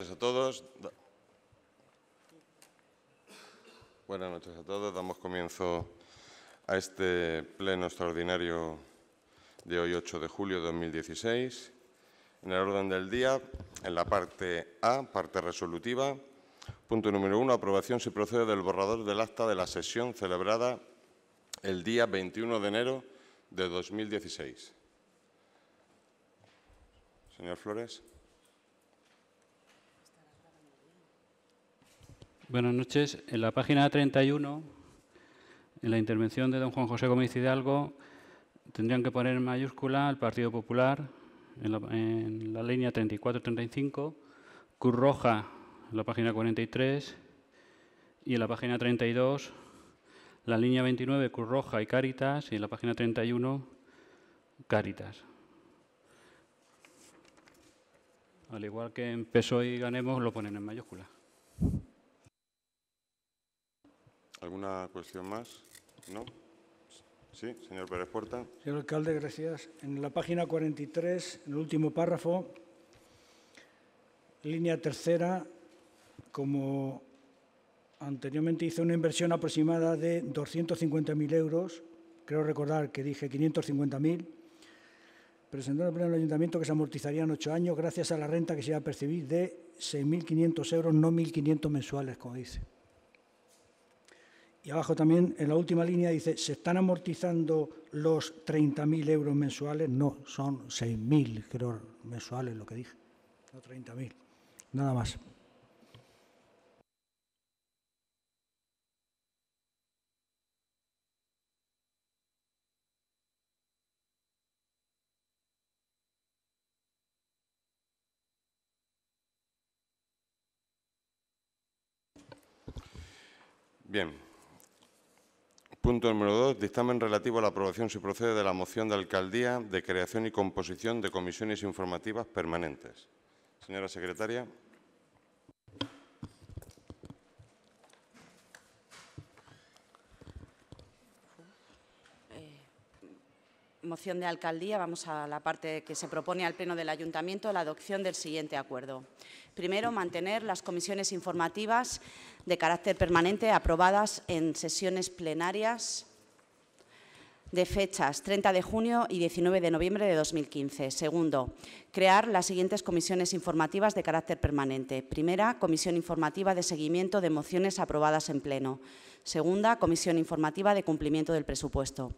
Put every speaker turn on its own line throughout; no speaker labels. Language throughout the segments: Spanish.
Buenas noches a todos. Buenas noches a todos. Damos comienzo a este pleno extraordinario de hoy, 8 de julio de 2016. En el orden del día, en la parte A, parte resolutiva, punto número uno, aprobación si procede del borrador del acta de la sesión celebrada el día 21 de enero de 2016. Señor Flores.
Buenas noches. En la página 31, en la intervención de don Juan José Gómez Hidalgo, tendrían que poner en mayúscula el Partido Popular, en la, línea 34-35, Cruz Roja, en la página 43, y en la página 32, la línea 29, Cruz Roja y Cáritas, y en la página 31, Cáritas. Al igual que en Peso e y Ganemos, lo ponen en mayúscula. ¿Alguna cuestión más? ¿No?
Sí, señor Pérez Porta.
Señor alcalde, gracias. En la página 43, en el último párrafo, línea tercera, como anteriormente hice una inversión aproximada de 250.000 euros, creo recordar que dije 550.000, presentó el Pleno del Ayuntamiento que se amortizaría en ocho años gracias a la renta que se iba a percibir de 6.500 euros, no 1.500 mensuales, como dice. Y abajo también, en la última línea, dice, ¿se están amortizando los 30.000 euros mensuales? No, son 6.000, creo, mensuales, lo que dije. No 30.000. Nada más.
Bien. Punto número dos. Dictamen relativo a la aprobación, si procede, de la moción de alcaldía de creación y composición de comisiones informativas permanentes. Señora secretaria.
Eh, moción de alcaldía, vamos a la parte que se propone al Pleno del Ayuntamiento, la adopción del siguiente acuerdo. Primero, mantener las comisiones informativas de carácter permanente aprobadas en sesiones plenarias de fechas 30 de junio y 19 de noviembre de 2015. Segundo, crear las siguientes comisiones informativas de carácter permanente. Primera, comisión informativa de seguimiento de mociones aprobadas en pleno. Segunda, comisión informativa de cumplimiento del presupuesto.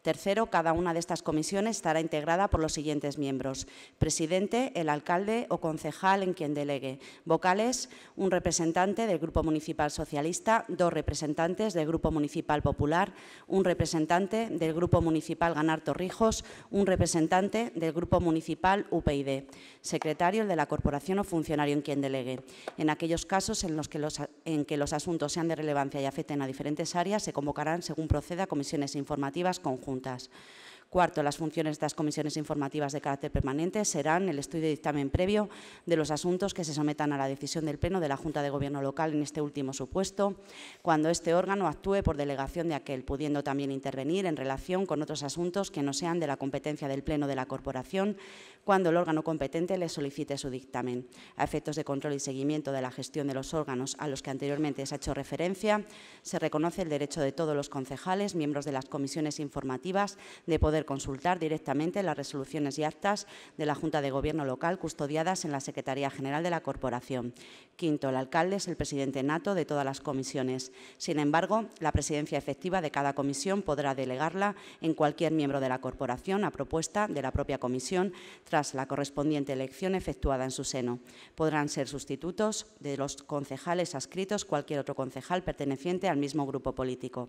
Tercero, cada una de estas comisiones estará integrada por los siguientes miembros. Presidente, el alcalde o concejal en quien delegue. Vocales, un representante del Grupo Municipal Socialista, dos representantes del Grupo Municipal Popular, un representante del Grupo Municipal Ganar Torrijos, un representante del Grupo Municipal UPyD. Secretario, el de la corporación o funcionario en quien delegue. En aquellos casos en los que los, en que los asuntos sean de relevancia y afecten a diferentes áreas se convocarán según proceda comisiones informativas conjuntas. Cuarto, las funciones de estas comisiones informativas de carácter permanente serán el estudio y dictamen previo de los asuntos que se sometan a la decisión del Pleno de la Junta de Gobierno local en este último supuesto, cuando este órgano actúe por delegación de aquel, pudiendo también intervenir en relación con otros asuntos que no sean de la competencia del Pleno de la Corporación, cuando el órgano competente le solicite su dictamen. A efectos de control y seguimiento de la gestión de los órganos a los que anteriormente se ha hecho referencia, se reconoce el derecho de todos los concejales, miembros de las comisiones informativas, de poder consultar directamente las resoluciones y actas de la Junta de Gobierno local custodiadas en la Secretaría General de la Corporación. Quinto, el alcalde es el presidente nato de todas las comisiones. Sin embargo, la presidencia efectiva de cada comisión podrá delegarla en cualquier miembro de la corporación a propuesta de la propia comisión tras la correspondiente elección efectuada en su seno. Podrán ser sustitutos de los concejales adscritos cualquier otro concejal perteneciente al mismo grupo político.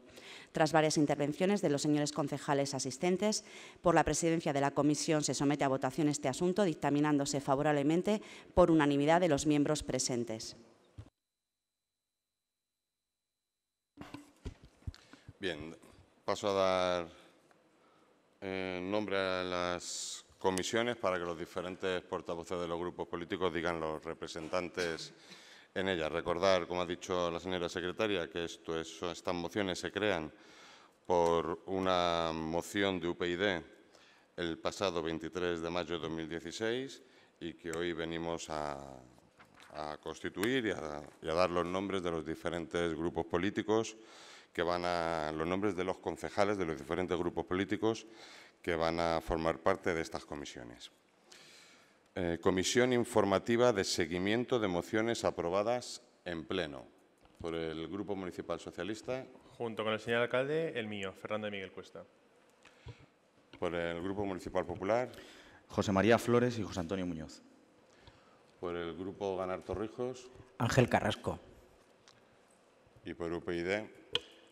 Tras varias intervenciones de los señores concejales asistentes, por la presidencia de la comisión se somete a votación este asunto, dictaminándose favorablemente por unanimidad de los miembros presentes.
Bien, paso a dar eh, nombre a las comisiones para que los diferentes portavoces de los grupos políticos digan los representantes en ellas. Recordar, como ha dicho la señora secretaria, que estas mociones se crean por una moción de UPyD el pasado 23 de mayo de 2016 y que hoy venimos a, constituir y a, dar los nombres de los diferentes grupos políticos que van a los nombres de los concejales de los diferentes grupos políticos que van a formar parte de estas comisiones. Eh, comisión informativa de seguimiento de mociones aprobadas en pleno por el Grupo Municipal Socialista
Junto con el señor alcalde, el mío, Fernando Miguel Cuesta.
Por el Grupo Municipal Popular. José María Flores
y José Antonio Muñoz. Por
el Grupo Ganar Torrijos.
Ángel Carrasco. Y por
UPyD.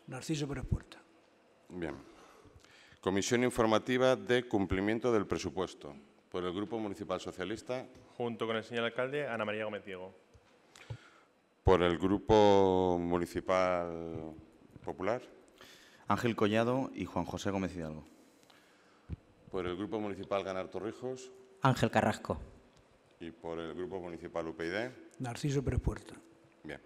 Narciso Pérez
Bien.
Comisión Informativa de Cumplimiento del Presupuesto. Por el Grupo Municipal Socialista.
Junto con el señor alcalde, Ana María Gómez Diego.
Por el Grupo Municipal Popular. Ángel Collado y Juan José Gómez Hidalgo. Por el Grupo Municipal Ganar Torrijos. Ángel Carrasco. Y por el Grupo Municipal UPyD.
Narciso Pérez
Bien.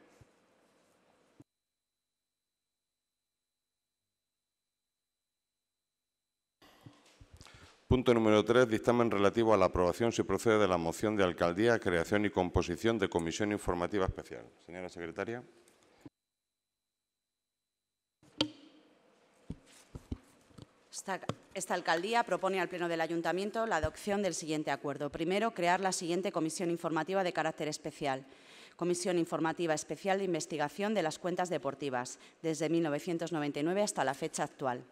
Punto número 3. Dictamen relativo a la aprobación, si procede, de la moción de alcaldía, creación y composición de comisión informativa especial. Señora secretaria.
Esta, alcaldía propone al Pleno del Ayuntamiento la adopción del siguiente acuerdo. Primero, crear la siguiente comisión informativa de carácter especial. Comisión Informativa Especial de Investigación de las Cuentas Deportivas, desde 1999 hasta la fecha actual.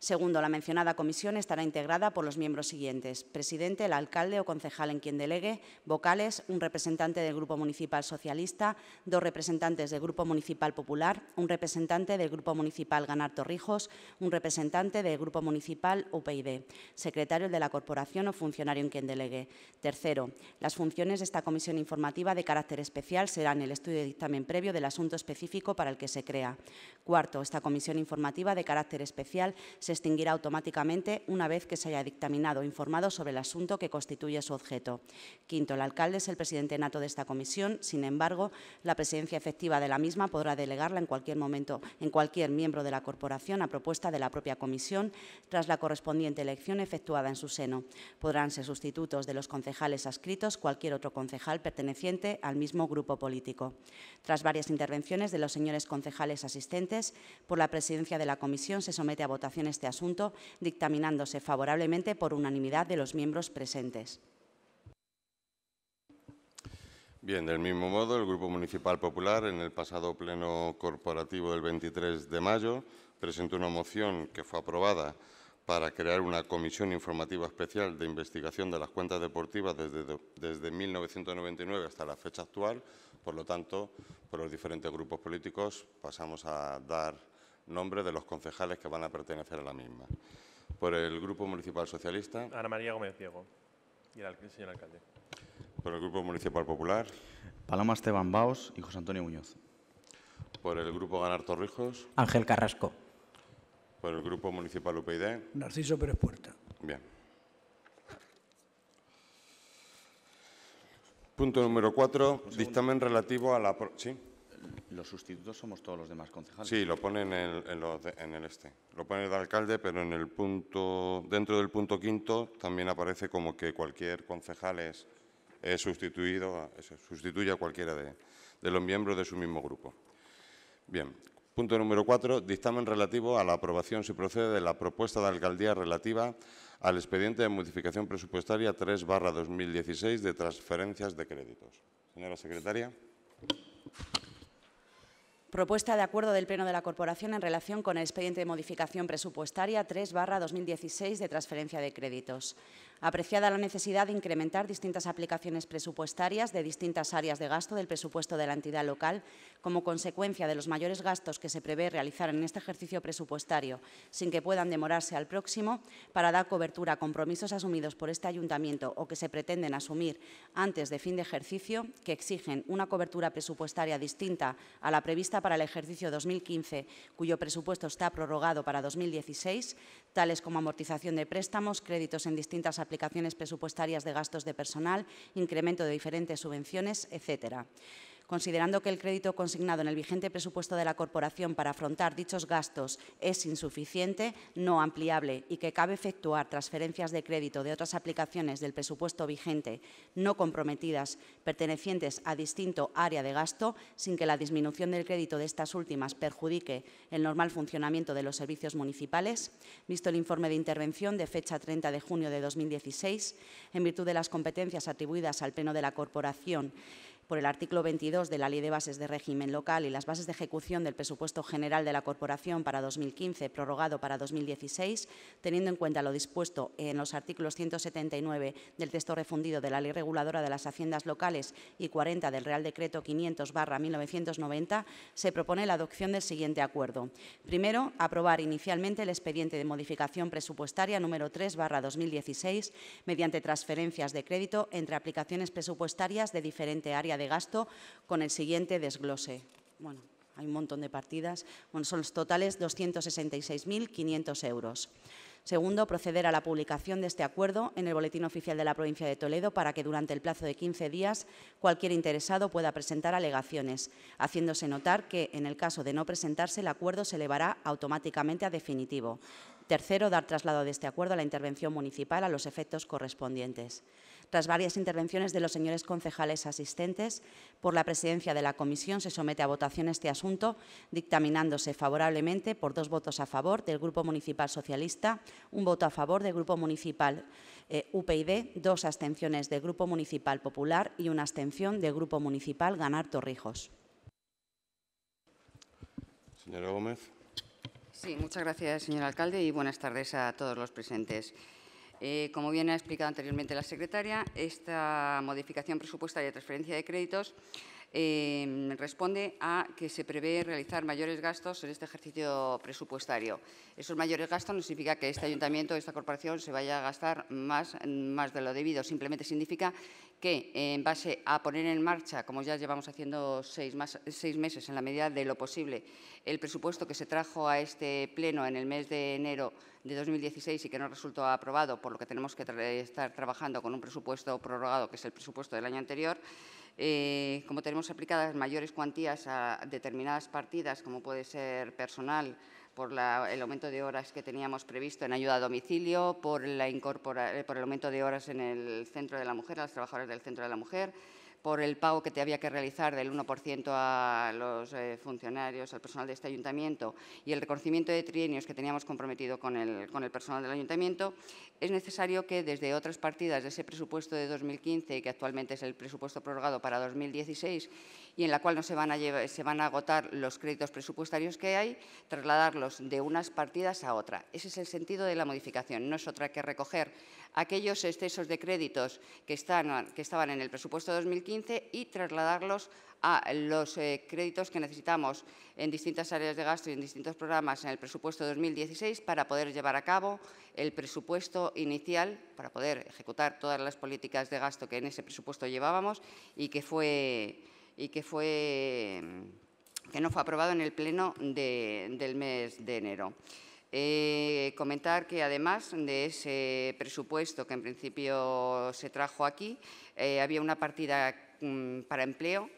Segundo, la mencionada comisión estará integrada por los miembros siguientes. Presidente, el alcalde o concejal en quien delegue, vocales, un representante del Grupo Municipal Socialista, dos representantes del Grupo Municipal Popular, un representante del Grupo Municipal Ganar Torrijos, un representante del Grupo Municipal UPyD, secretario de la corporación o funcionario en quien delegue. Tercero, las funciones de esta comisión informativa de carácter especial serán el estudio de dictamen previo del asunto específico para el que se crea. Cuarto, esta comisión informativa de carácter especial se extinguirá automáticamente una vez que se haya dictaminado o informado sobre el asunto que constituye su objeto. Quinto, el alcalde es el presidente nato de esta comisión. Sin embargo, la presidencia efectiva de la misma podrá delegarla en cualquier momento en cualquier miembro de la corporación a propuesta de la propia comisión tras la correspondiente elección efectuada en su seno. Podrán ser sustitutos de los concejales adscritos cualquier otro concejal perteneciente al mismo grupo político. Tras varias intervenciones de los señores concejales asistentes, por la presidencia de la comisión se somete a votaciones este asunto, dictaminándose favorablemente por unanimidad de los miembros presentes.
Bien, del mismo modo, el Grupo Municipal Popular, en el pasado Pleno Corporativo del 23 de mayo, presentó una moción que fue aprobada para crear una comisión informativa especial de investigación de las cuentas deportivas desde, desde 1999 hasta la fecha actual. Por lo tanto, por los diferentes grupos políticos pasamos a dar Nombre de los concejales que van a pertenecer a la misma. Por el Grupo Municipal Socialista.
Ana María Gómez Diego y el señor
alcalde.
Por el Grupo Municipal Popular. Paloma Esteban Baos y José Antonio Muñoz. Por el Grupo Ganar Torrijos.
Ángel Carrasco.
Por el Grupo Municipal UPyD. Narciso Pérez Puerta. Bien. Punto número cuatro, dictamen relativo a la... ¿Sí? Los sustitutos somos todos los demás concejales. Sí, lo pone en el, este. Lo pone el alcalde, pero en el punto, dentro del punto quinto también aparece como que cualquier concejal es, sustituido, sustituye a cualquiera de, los miembros de su mismo grupo. Bien, Punto número cuatro. Dictamen relativo a la aprobación, si procede, de la propuesta de alcaldía relativa al expediente de modificación presupuestaria 3 2016 de transferencias de créditos. Señora secretaria.
Propuesta de acuerdo del Pleno de la Corporación en relación con el expediente de modificación presupuestaria 3-2016 de transferencia de créditos. Apreciada la necesidad de incrementar distintas aplicaciones presupuestarias de distintas áreas de gasto del presupuesto de la entidad local como consecuencia de los mayores gastos que se prevé realizar en este ejercicio presupuestario sin que puedan demorarse al próximo para dar cobertura a compromisos asumidos por este ayuntamiento o que se pretenden asumir antes de fin de ejercicio que exigen una cobertura presupuestaria distinta a la prevista para el ejercicio 2015, cuyo presupuesto está prorrogado para 2016, tales como amortización de préstamos, créditos en distintas aplicaciones presupuestarias de gastos de personal, incremento de diferentes subvenciones, etcétera considerando que el crédito consignado en el vigente presupuesto de la Corporación para afrontar dichos gastos es insuficiente, no ampliable y que cabe efectuar transferencias de crédito de otras aplicaciones del presupuesto vigente no comprometidas pertenecientes a distinto área de gasto sin que la disminución del crédito de estas últimas perjudique el normal funcionamiento de los servicios municipales, visto el informe de intervención de fecha 30 de junio de 2016, en virtud de las competencias atribuidas al Pleno de la Corporación por el artículo 22 de la Ley de Bases de Régimen Local y las bases de ejecución del Presupuesto General de la Corporación para 2015, prorrogado para 2016, teniendo en cuenta lo dispuesto en los artículos 179 del texto refundido de la Ley Reguladora de las Haciendas Locales y 40 del Real Decreto 500-1990, se propone la adopción del siguiente acuerdo. Primero, aprobar inicialmente el expediente de modificación presupuestaria número 3-2016 mediante transferencias de crédito entre aplicaciones presupuestarias de diferente área de gasto con el siguiente desglose. Bueno, hay un montón de partidas. Bueno, son los totales 266.500 euros. Segundo, proceder a la publicación de este acuerdo en el Boletín Oficial de la Provincia de Toledo para que durante el plazo de 15 días cualquier interesado pueda presentar alegaciones, haciéndose notar que, en el caso de no presentarse, el acuerdo se elevará automáticamente a definitivo. Tercero, dar traslado de este acuerdo a la intervención municipal a los efectos correspondientes. Tras varias intervenciones de los señores concejales asistentes, por la presidencia de la comisión se somete a votación este asunto, dictaminándose favorablemente por dos votos a favor del Grupo Municipal Socialista, un voto a favor del Grupo Municipal eh, UPID, UPyD, dos abstenciones del Grupo Municipal Popular y una abstención del Grupo Municipal Ganar Torrijos.
Señora Gómez.
Sí, muchas gracias, señor alcalde, y buenas tardes a todos los presentes. Eh, como bien ha explicado anteriormente la secretaria, esta modificación presupuestaria de transferencia de créditos Em, responde a que se prevé realizar mayores gastos en este ejercicio presupuestario. Esos mayores gastos no significa que este ayuntamiento, esta corporación, se vaya a gastar más, de lo debido. Simplemente significa que, en base a poner en marcha, como ya llevamos haciendo seis, meses, en la medida de lo posible, el presupuesto que se trajo a este Pleno en el mes de enero de 2016 y que no resultó aprobado, por lo que tenemos que estar trabajando con un presupuesto prorrogado, que es el presupuesto del año anterior, eh, como tenemos aplicadas mayores cuantías a determinadas partidas, como puede ser personal, por el aumento de horas que teníamos previsto en ayuda a domicilio, por, eh, por el aumento de horas en el Centro de la Mujer, a las trabajadoras del Centro de la Mujer, por el pago que te había que realizar del 1% a los eh, funcionarios, al personal de este ayuntamiento y el reconocimiento de trienios que teníamos comprometido con el, con el personal del ayuntamiento, es necesario que desde otras partidas de ese presupuesto de 2015, que actualmente es el presupuesto prorrogado para 2016, y en la cual no se van a, se van a agotar los créditos presupuestarios que hay, trasladarlos de unas partidas a otra. Ese es el sentido de la modificación, no es otra que recoger aquellos excesos de créditos que, están, que estaban en el presupuesto 2015 y trasladarlos a los eh, créditos que necesitamos en distintas áreas de gasto y en distintos programas en el presupuesto 2016 para poder llevar a cabo el presupuesto inicial, para poder ejecutar todas las políticas de gasto que en ese presupuesto llevábamos y que fue y que, fue, que no fue aprobado en el Pleno del mes de enero. Eh, comentar que además de ese presupuesto que en principio se trajo aquí, eh, había una partida mm, para empleo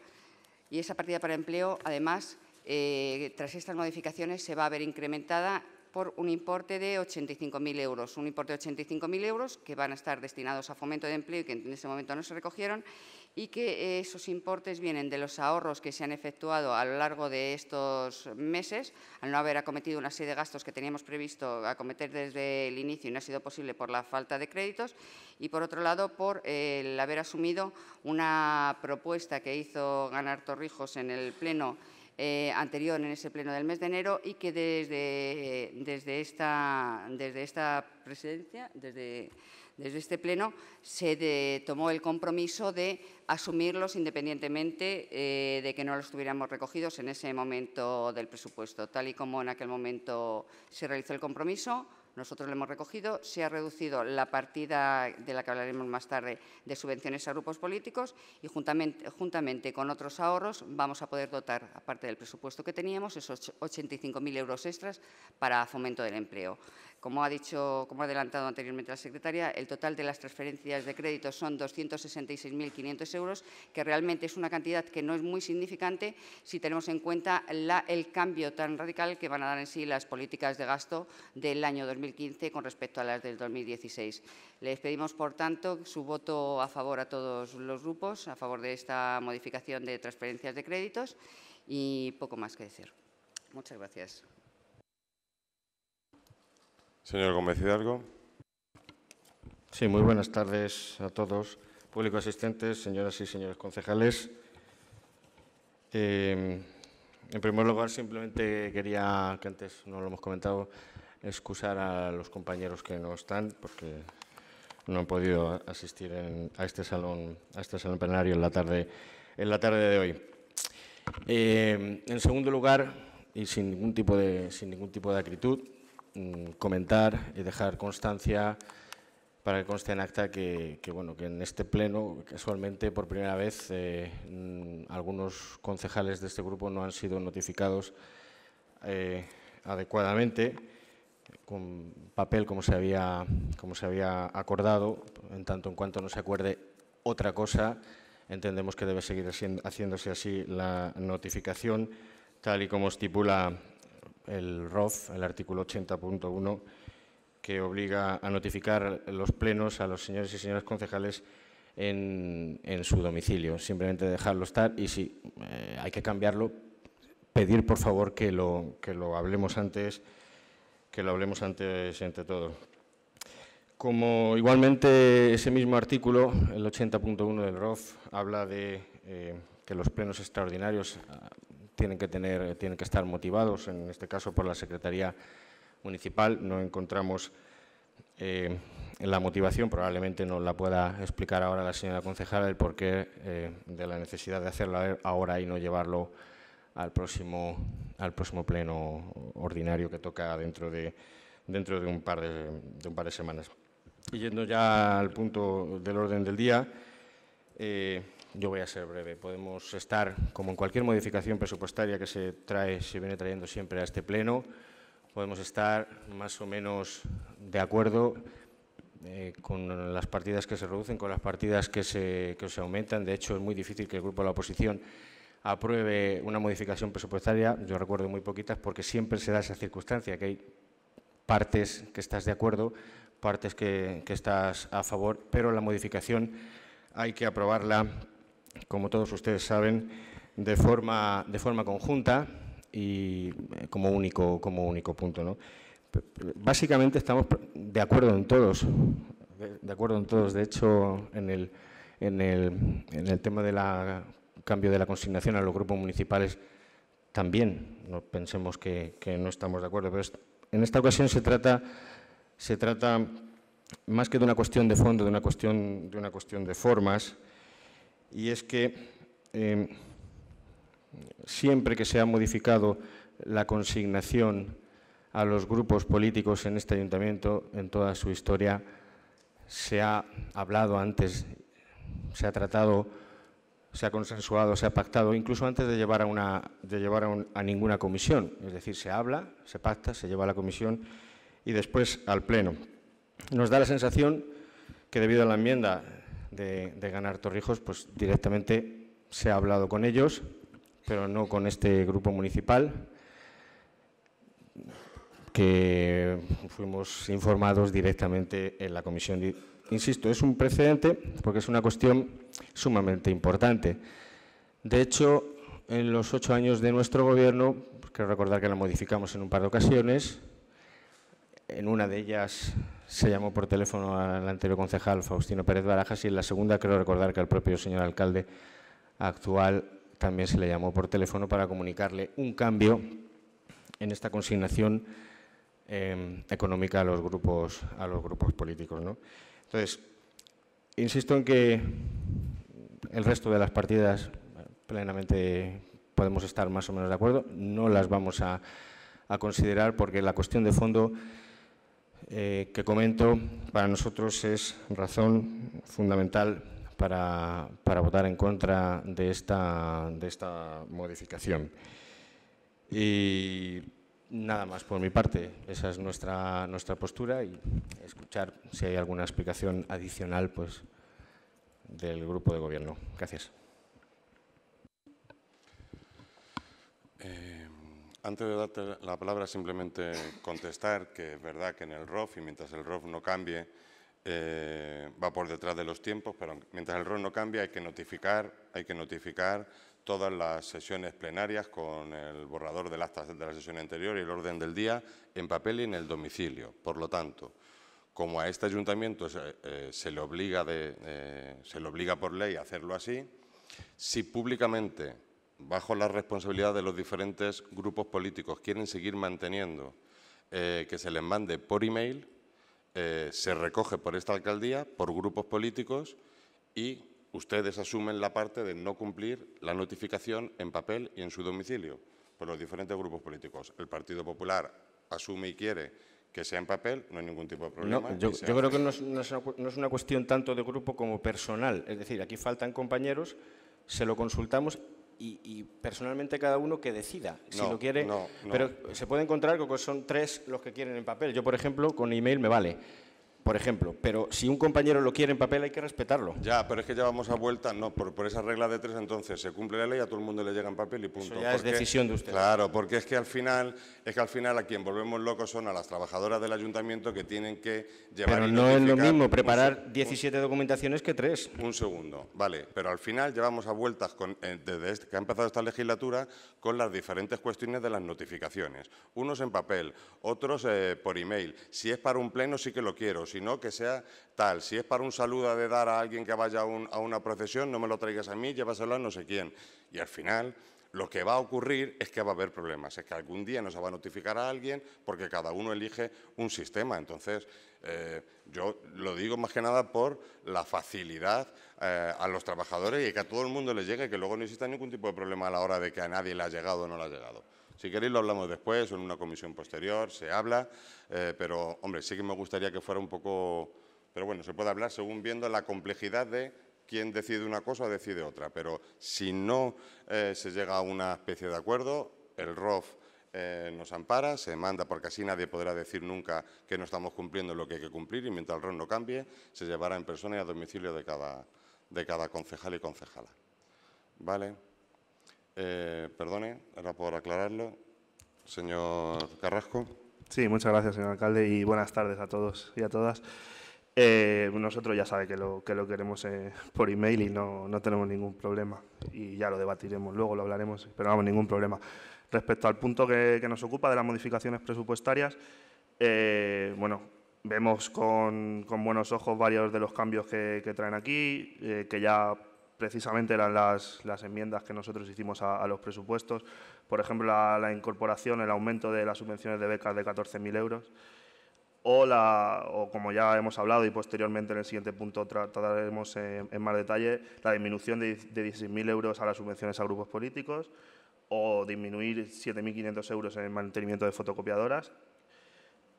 y esa partida para empleo además, eh, tras estas modificaciones, se va a ver incrementada por un importe de 85.000 euros, un importe de 85.000 euros que van a estar destinados a fomento de empleo y que en ese momento no se recogieron y que esos importes vienen de los ahorros que se han efectuado a lo largo de estos meses, al no haber acometido una serie de gastos que teníamos previsto acometer desde el inicio y no ha sido posible por la falta de créditos, y por otro lado por el haber asumido una propuesta que hizo Ganar Torrijos en el Pleno eh, anterior, en ese Pleno del mes de enero, y que desde, desde, esta, desde esta presidencia, desde desde este Pleno se tomó el compromiso de asumirlos independientemente eh, de que no los tuviéramos recogidos en ese momento del presupuesto. Tal y como en aquel momento se realizó el compromiso, nosotros lo hemos recogido, se ha reducido la partida de la que hablaremos más tarde de subvenciones a grupos políticos y juntamente, juntamente con otros ahorros vamos a poder dotar, aparte del presupuesto que teníamos, esos 85.000 euros extras para fomento del empleo. Como ha dicho, como ha adelantado anteriormente la secretaria, el total de las transferencias de créditos son 266.500 euros, que realmente es una cantidad que no es muy significante si tenemos en cuenta el cambio tan radical que van a dar en sí las políticas de gasto del año 2015 con respecto a las del 2016. Les pedimos, por tanto, su voto a favor a todos los grupos, a favor de esta modificación de transferencias de créditos y poco más que decir. Muchas gracias.
Señor Gómez Hidalgo. Sí, muy buenas tardes a todos, público asistentes, señoras y señores concejales. Em, en primer lugar, simplemente quería, que antes no lo hemos comentado, excusar a los compañeros que no están, porque no han podido asistir a este salón, a este salón plenario en la tarde, en la tarde de hoy. Em, en segundo lugar, y sin ningún tipo de, sin ningún tipo de acritud, Mm, comentar y dejar constancia para que conste en acta que, bueno, que en este pleno, casualmente, por primera vez, eh, mm, algunos concejales de este grupo no han sido notificados eh, adecuadamente, con papel como se, había, como se había acordado. En tanto en cuanto no se acuerde otra cosa, entendemos que debe seguir haciéndose así la notificación, tal y como estipula el ROF, el artículo 80.1, que obliga a notificar los plenos a los señores y señoras concejales en, en su domicilio. Simplemente dejarlo estar y si eh, hay que cambiarlo, pedir por favor que lo, que lo hablemos antes, que lo hablemos antes entre todos. Como igualmente ese mismo artículo, el 80.1 del ROF, habla de eh, que los plenos extraordinarios tienen que, tener, eh, tienen que estar motivados, en este caso por la Secretaría Municipal. No encontramos eh, la motivación, probablemente no la pueda explicar ahora la señora concejala, el porqué eh, de la necesidad de hacerlo ahora y no llevarlo al próximo, al próximo pleno ordinario que toca dentro de, dentro de, un, par de, un par de semanas. yendo ya al punto del orden del día, yo voy a ser breve. Podemos estar, como en cualquier modificación presupuestaria que se trae, se viene trayendo siempre a este pleno, podemos estar más o menos de acuerdo eh, con las partidas que se reducen, con las partidas que se, que se aumentan. De hecho, es muy difícil que el grupo de la oposición apruebe una modificación presupuestaria, yo recuerdo muy poquitas, porque siempre se da esa circunstancia, que hay partes que estás de acuerdo, partes que, que estás a favor, pero la modificación hay que aprobarla como todos ustedes saben, de forma, de forma conjunta y eh, como único, como único punto. ¿no? Básicamente estamos de acuerdo en todos, de acuerdo en todos. De hecho, en el, en el, en el tema del cambio de la consignación a los grupos municipales también no pensemos que, no estamos de acuerdo. Pero en esta ocasión se trata, se trata más que de una cuestión de fondo, de una cuestión de, una cuestión de formas, y es que em, siempre que se ha modificado la consignación a los grupos políticos en este ayuntamiento, en toda su historia, se ha hablado antes, se ha tratado, se ha consensuado, se ha pactado, incluso antes de llevar a ninguna comisión. Es decir, se habla, se pacta, se lleva a la comisión y después al Pleno. Nos da la sensación que debido a la enmienda de, ganar Torrijos, pues directamente se ha hablado con ellos, pero no con este grupo municipal, que fuimos informados directamente en la comisión. Insisto, es un precedente porque es una cuestión sumamente importante. De hecho, en los ocho años de nuestro gobierno, quiero pues, recordar que la modificamos en un par de ocasiones, en una de ellas se llamó por teléfono al anterior concejal Faustino Pérez Barajas y en la segunda creo recordar que al propio señor alcalde actual también se le llamó por teléfono para comunicarle un cambio en esta consignación em, económica a los grupos, a los grupos políticos. ¿no? Entonces, insisto en que el resto de las partidas plenamente podemos estar más o menos de acuerdo. No las vamos a, a considerar porque la cuestión de fondo eh, que comento para nosotros es razón fundamental para, votar en contra de esta, de esta modificación. Y nada más por mi parte. Esa es nuestra, nuestra postura y escuchar si hay alguna explicación adicional pues, del grupo de gobierno. Gracias.
Eh, antes de darte la palabra, simplemente contestar que es verdad que en el ROF, y mientras el ROF no cambie, eh, va por detrás de los tiempos, pero mientras el ROF no cambie hay que notificar, hay que notificar todas las sesiones plenarias con el borrador del acta de la sesión anterior y el orden del día en papel y en el domicilio. Por lo tanto, como a este ayuntamiento se, eh, le, obliga de, eh, se le obliga por ley a hacerlo así, si públicamente bajo la responsabilidad de los diferentes grupos políticos, quieren seguir manteniendo eh, que se les mande por email, mail eh, se recoge por esta alcaldía, por grupos políticos y ustedes asumen la parte de no cumplir la notificación en papel y en su domicilio por los diferentes grupos políticos. El Partido Popular asume y quiere que sea en papel, no hay ningún tipo de problema. yo, creo que no
no es una cuestión tanto de grupo como personal. Es decir, aquí faltan compañeros, se lo consultamos y, personalmente cada uno que decida si lo quiere. Pero se puede encontrar que son tres los que quieren en papel. Yo, por ejemplo, con email me vale por ejemplo. Pero si un compañero lo quiere en papel hay que respetarlo.
Ya, pero es que llevamos a vuelta, no, por, por esa regla de tres entonces se cumple la ley, a todo el mundo le llega en papel y punto. ya es decisión de usted. Claro, porque es que al final, es que al final a quien volvemos locos son a las trabajadoras del ayuntamiento que tienen que llevar... Pero no es lo mismo preparar 17 documentaciones que tres. Un segundo, vale, pero al final llevamos a vueltas con, eh, desde este, que ha empezado esta legislatura con las diferentes cuestiones de las notificaciones. Unos en papel, otros eh, por email. Si es para un pleno sí que lo quiero, sino que sea tal. Si es para un saludo de dar a alguien que vaya a, una procesión, no me lo traigas a mí, llévaselo a no sé quién. Y al final, lo que va a ocurrir es que va a haber problemas, es que algún día no se va a notificar a alguien porque cada uno elige un sistema. Entonces, eh, yo lo digo más que nada por la facilidad eh, a los trabajadores y que a todo el mundo les llegue, que luego no exista ningún tipo de problema a la hora de que a nadie le ha llegado o no le ha llegado. Si queréis lo hablamos después o en una comisión posterior, se habla, eh, pero hombre, sí que me gustaría que fuera un poco... Pero bueno, se puede hablar según viendo la complejidad de quién decide una cosa o decide otra, pero si no eh, se llega a una especie de acuerdo, el ROF eh, nos ampara, se manda, porque así nadie podrá decir nunca que no estamos cumpliendo lo que hay que cumplir y mientras el ROF no cambie, se llevará en persona y a domicilio de cada, de cada concejal y concejala. ¿Vale? Eh, perdone, era por
aclararlo. Señor Carrasco. Sí, muchas gracias, señor alcalde, y buenas tardes a todos y a todas. Eh, nosotros ya sabe que lo, que lo queremos eh, por email y no, no, tenemos ningún problema. Y ya lo debatiremos, luego lo hablaremos, pero no vamos, ningún problema. Respecto al punto que, nos ocupa de las modificaciones presupuestarias, eh, bueno, vemos con, con, buenos ojos varios de los cambios que, que traen aquí, que ya precisamente eran las, enmiendas que nosotros hicimos a, los presupuestos. Por ejemplo, la, incorporación, el aumento de las subvenciones de becas de 14.000 euros. O, la, o, como ya hemos hablado y posteriormente en el siguiente punto trataremos en, más detalle, la disminución de, de 16.000 euros a las subvenciones a grupos políticos o disminuir 7.500 euros en el mantenimiento de fotocopiadoras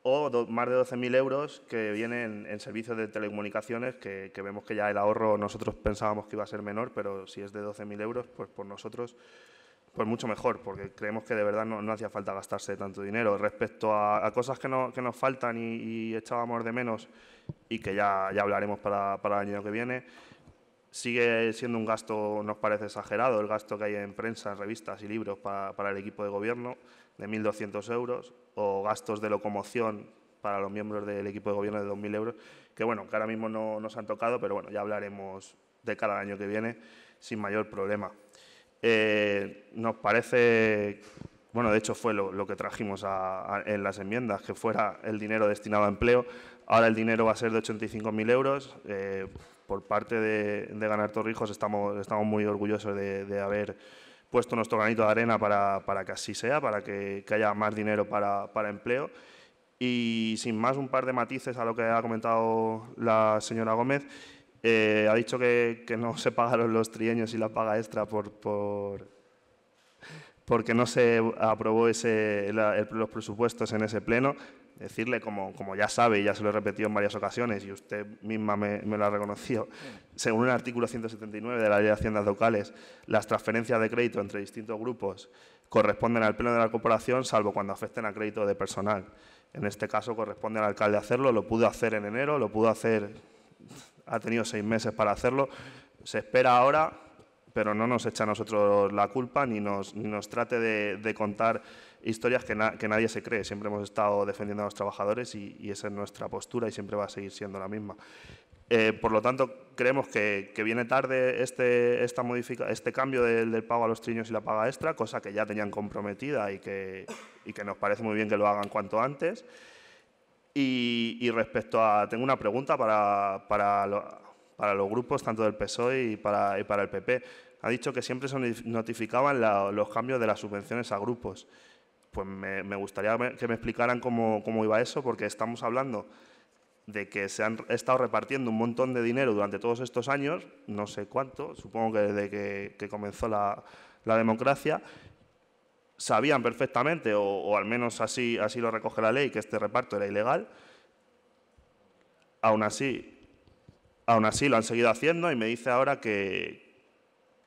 o más de 12.000 euros que vienen en servicios de telecomunicaciones, que, vemos que ya el ahorro nosotros pensábamos que iba a ser menor, pero si es de 12.000 euros, pues por nosotros, pues mucho mejor, porque creemos que de verdad no, hacía falta gastarse tanto dinero. Respecto a, cosas que, no, nos faltan y, echábamos de menos y que ya, hablaremos para, el año que viene, sigue siendo un gasto, nos parece exagerado, el gasto que hay en prensa, revistas y libros para el equipo de gobierno de 1.200 euros o gastos de locomoción para los miembros del equipo de gobierno de 2.000 euros, que bueno, que ahora mismo no nos han tocado, pero bueno, ya hablaremos de cara al año que viene sin mayor problema. Eh, nos parece, bueno, de hecho fue lo, que trajimos en las enmiendas, que fuera el dinero destinado a empleo. Ahora el dinero va a ser de 85.000 euros. Eh, por parte de, Ganar Torrijos estamos, estamos muy orgullosos de, de haber puesto nuestro granito de arena para, para que así sea, para que, haya más dinero para, empleo. Y sin más, un par de matices a lo que ha comentado la señora Gómez. Eh, ha dicho que, no se pagaron los trienios y la paga extra por, por porque no se aprobó ese, los presupuestos en ese pleno decirle, como, como ya sabe, y ya se lo he repetido en varias ocasiones y usted misma me, lo ha reconocido, según el artículo 179 de la Ley de Haciendas Locales, las transferencias de crédito entre distintos grupos corresponden al pleno de la corporación, salvo cuando afecten a crédito de personal. En este caso corresponde al alcalde hacerlo, lo pudo hacer en enero, lo pudo hacer, ha tenido seis meses para hacerlo, se espera ahora, pero no nos echa a nosotros la culpa ni nos, trate de contar historias que, nadie se cree. Siempre hemos estado defendiendo a los trabajadores y, esa es nuestra postura y siempre va a seguir siendo la misma. Eh, por lo tanto, creemos que, viene tarde este, esta modifica, este cambio del, pago a los triños y la paga extra, cosa que ya tenían comprometida y que, que nos parece muy bien que lo hagan cuanto antes. Y, respecto a... Tengo una pregunta para, para, los grupos, tanto del PSOE y para, el PP. Ha dicho que siempre se notificaban los cambios de las subvenciones a grupos pues me, gustaría que me explicaran cómo, iba eso, porque estamos hablando de que se han estado repartiendo un montón de dinero durante todos estos años, no sé cuánto, supongo que desde que, comenzó la, democracia, sabían perfectamente, o, al menos así, así lo recoge la ley, que este reparto era ilegal. Aún así, aún así lo han seguido haciendo y me dice ahora que,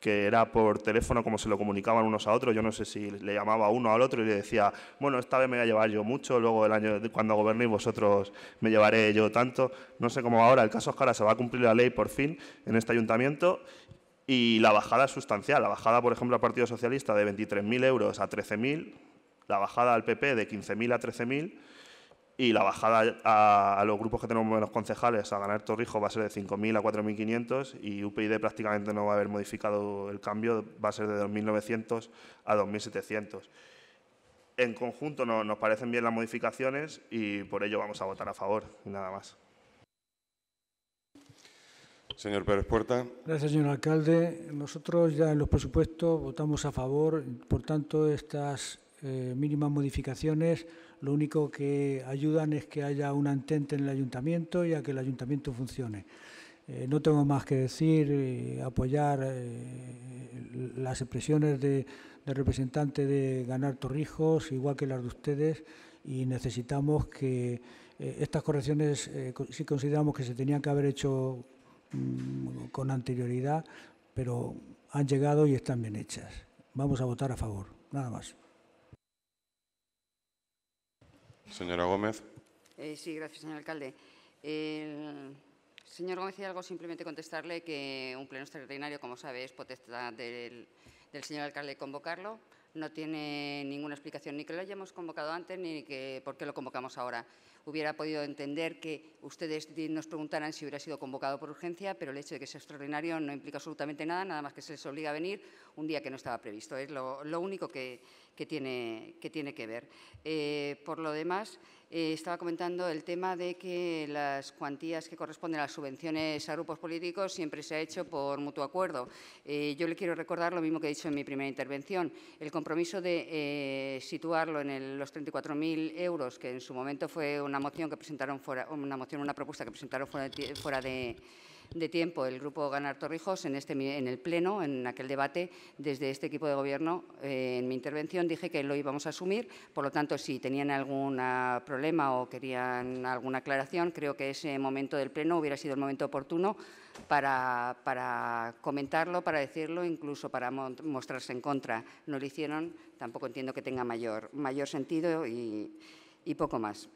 que era por teléfono como se lo comunicaban unos a otros. Yo no sé si le llamaba uno al otro y le decía, bueno, esta vez me voy a llevar yo mucho, luego el año cuando gobernéis vosotros me llevaré yo tanto. No sé cómo ahora, el caso es que ahora se va a cumplir la ley por fin en este ayuntamiento y la bajada es sustancial. La bajada, por ejemplo, al Partido Socialista de 23.000 euros a 13.000, la bajada al PP de 15.000 a 13.000 y la bajada a, los grupos que tenemos los concejales a ganar Torrijos va a ser de 5.000 a 4.500 y UPyD prácticamente no va a haber modificado el cambio, va a ser de 2.900 a 2.700. En conjunto no, nos parecen bien las modificaciones y por ello vamos a votar a favor nada más.
Señor Pérez Puerta.
Gracias, señor alcalde. Nosotros ya en los presupuestos votamos a favor, por tanto, estas eh, mínimas modificaciones lo único que ayudan es que haya una entente en el ayuntamiento y a que el ayuntamiento funcione. Eh, no tengo más que decir, eh, apoyar eh, las expresiones de, representante de Ganar Torrijos, igual que las de ustedes, y necesitamos que estas correcciones, si consideramos que se tenían que haber hecho mm, con anterioridad, pero han llegado y están bien hechas. Vamos a votar a favor, nada más. Señora Gómez.
Eh, sí, gracias, señor alcalde. señor Gómez algo simplemente contestarle que un pleno extraordinario, como sabe, es potestad del, señor alcalde convocarlo. No tiene ninguna explicación, ni que lo hayamos convocado antes, ni que por qué lo convocamos ahora. Hubiera podido entender que ustedes nos preguntaran si hubiera sido convocado por urgencia, pero el hecho de que sea extraordinario no implica absolutamente nada, nada más que se les obliga a venir un día que no estaba previsto. Es lo, lo único que, que tiene que, tiene que ver. Eh, por lo demás, eh, estaba comentando el tema de que las cuantías que corresponden a las subvenciones a grupos políticos siempre se ha hecho por mutuo acuerdo. Eh, yo le quiero recordar lo mismo que he dicho en mi primera intervención, el compromiso de situarlo en los 34.000 euros, que en su momento fue una moción que presentaron fuera, una moción, una propuesta que presentaron fuera de de tiempo el grupo Ganar Torrijos en, este, en el Pleno, en aquel debate, desde este equipo de gobierno, eh, en mi intervención dije que lo íbamos a asumir. Por lo tanto, si tenían algún ah, problema o querían alguna aclaración, creo que ese momento del Pleno hubiera sido el momento oportuno para, para comentarlo, para decirlo, incluso para mostrarse en contra. No lo hicieron, tampoco entiendo que tenga mayor, mayor sentido y, y poco más.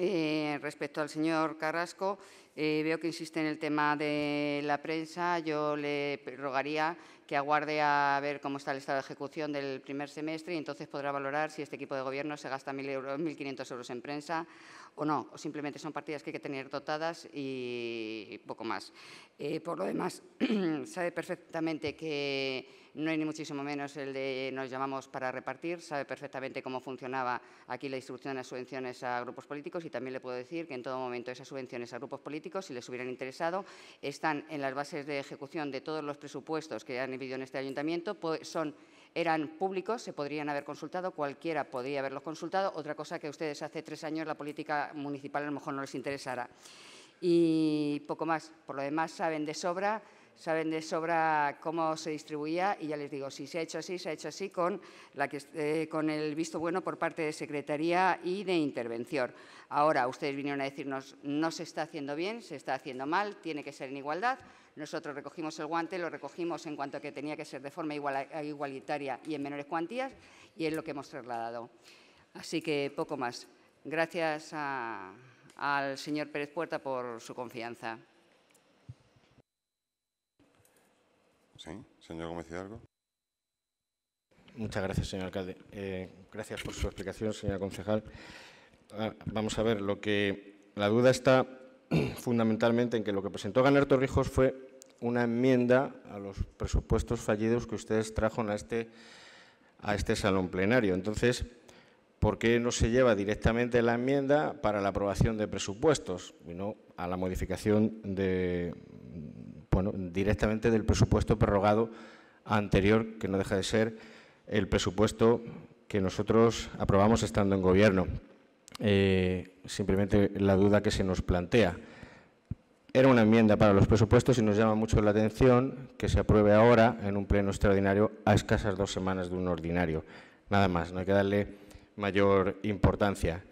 Eh, respecto al señor Carrasco, eh, veo que insiste en el tema de la prensa. Yo le rogaría que aguarde a ver cómo está el estado de ejecución del primer semestre y entonces podrá valorar si este equipo de gobierno se gasta euros, 1.500 euros en prensa o no, o simplemente son partidas que hay que tener dotadas y poco más. Eh, por lo demás, sabe perfectamente que no hay ni muchísimo menos el de eh, nos llamamos para repartir, sabe perfectamente cómo funcionaba aquí la distribución de las subvenciones a grupos políticos y también le puedo decir que en todo momento esas subvenciones a grupos políticos, si les hubieran interesado, están en las bases de ejecución de todos los presupuestos que han vivido en este ayuntamiento, son eran públicos, se podrían haber consultado, cualquiera podría haberlos consultado. Otra cosa que a ustedes hace tres años la política municipal a lo mejor no les interesara. Y poco más. Por lo demás, saben de sobra saben de sobra cómo se distribuía y ya les digo, si se ha hecho así, se ha hecho así con, la eh, con el visto bueno por parte de Secretaría y de Intervención. Ahora, ustedes vinieron a decirnos, no se está haciendo bien, se está haciendo mal, tiene que ser en igualdad. Nosotros recogimos el guante, lo recogimos en cuanto a que tenía que ser de forma igualitaria y en menores cuantías, y es lo que hemos trasladado. Así que poco más. Gracias al señor Pérez Puerta por su confianza.
Sí, señor Gómez Hidalgo. Muchas gracias, señor alcalde. Eh, gracias por su explicación, señora concejal. Ah, vamos a ver, lo que la duda está fundamentalmente en que lo que presentó Ganerto Torrijos fue una enmienda a los presupuestos fallidos que ustedes trajeron a este, a este salón plenario. Entonces, ¿por qué no se lleva directamente la enmienda para la aprobación de presupuestos y no a la modificación de, bueno, directamente del presupuesto prorrogado anterior, que no deja de ser el presupuesto que nosotros aprobamos estando en Gobierno. Eh, simplemente la duda que se nos plantea. Era una enmienda para los presupuestos y nos llama mucho la atención que se apruebe ahora en un pleno extraordinario a escasas dos semanas de un ordinario. Nada más, no hay que darle mayor importancia.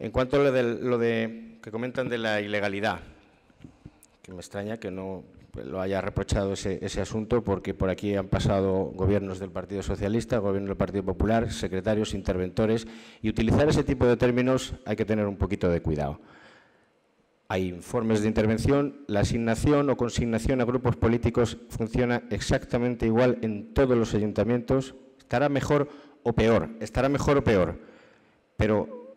En cuanto a lo lo de que comentan de la ilegalidad, que me extraña que no pues, lo haya reprochado ese, asunto, porque por aquí han pasado gobiernos del Partido Socialista, gobiernos del Partido Popular, secretarios, interventores, y utilizar ese tipo de términos hay que tener un poquito de cuidado. Hay informes de intervención, la asignación o consignación a grupos políticos funciona exactamente igual en todos los ayuntamientos, estará mejor o peor, estará mejor o peor, pero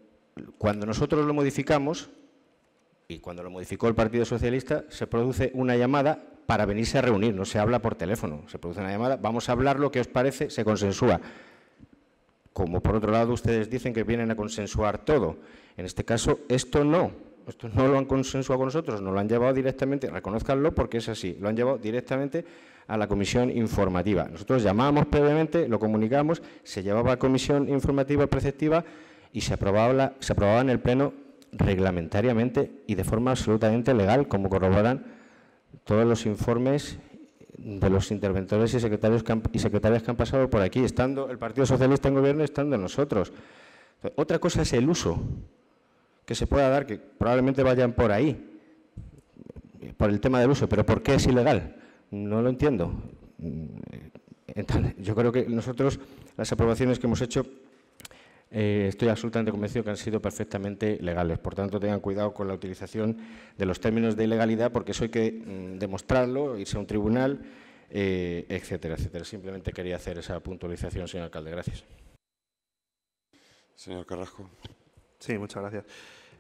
cuando nosotros lo modificamos, y cuando lo modificó el Partido Socialista, se produce una llamada para venirse a reunir, no se habla por teléfono, se produce una llamada, vamos a hablar lo que os parece, se consensúa. Como por otro lado ustedes dicen que vienen a consensuar todo. En este caso, esto no. Esto no lo han consensuado con nosotros, no lo han llevado directamente, reconozcanlo porque es así, lo han llevado directamente a la comisión informativa. Nosotros llamamos previamente, lo comunicamos, se llevaba a comisión informativa preceptiva y se se aprobaba en el Pleno reglamentariamente y de forma absolutamente legal, como corroboran todos los informes de los interventores y secretarios que y secretarias que han pasado por aquí, estando el Partido Socialista en gobierno, estando nosotros. otra cosa es el uso que se pueda dar, que probablemente vayan por ahí, por el tema del uso, pero ¿por qué es ilegal? No lo entiendo. yo creo que nosotros las aprobaciones que hemos hecho eh, estoy absolutamente convencido que han sido perfectamente legales. Por tanto, tengan cuidado con la utilización de los términos de ilegalidad, porque eso hay que mm, demostrarlo, irse a un tribunal, eh, etcétera, etcétera. Simplemente quería hacer esa puntualización, señor alcalde. Gracias.
Señor Carrasco. Sí, muchas gracias.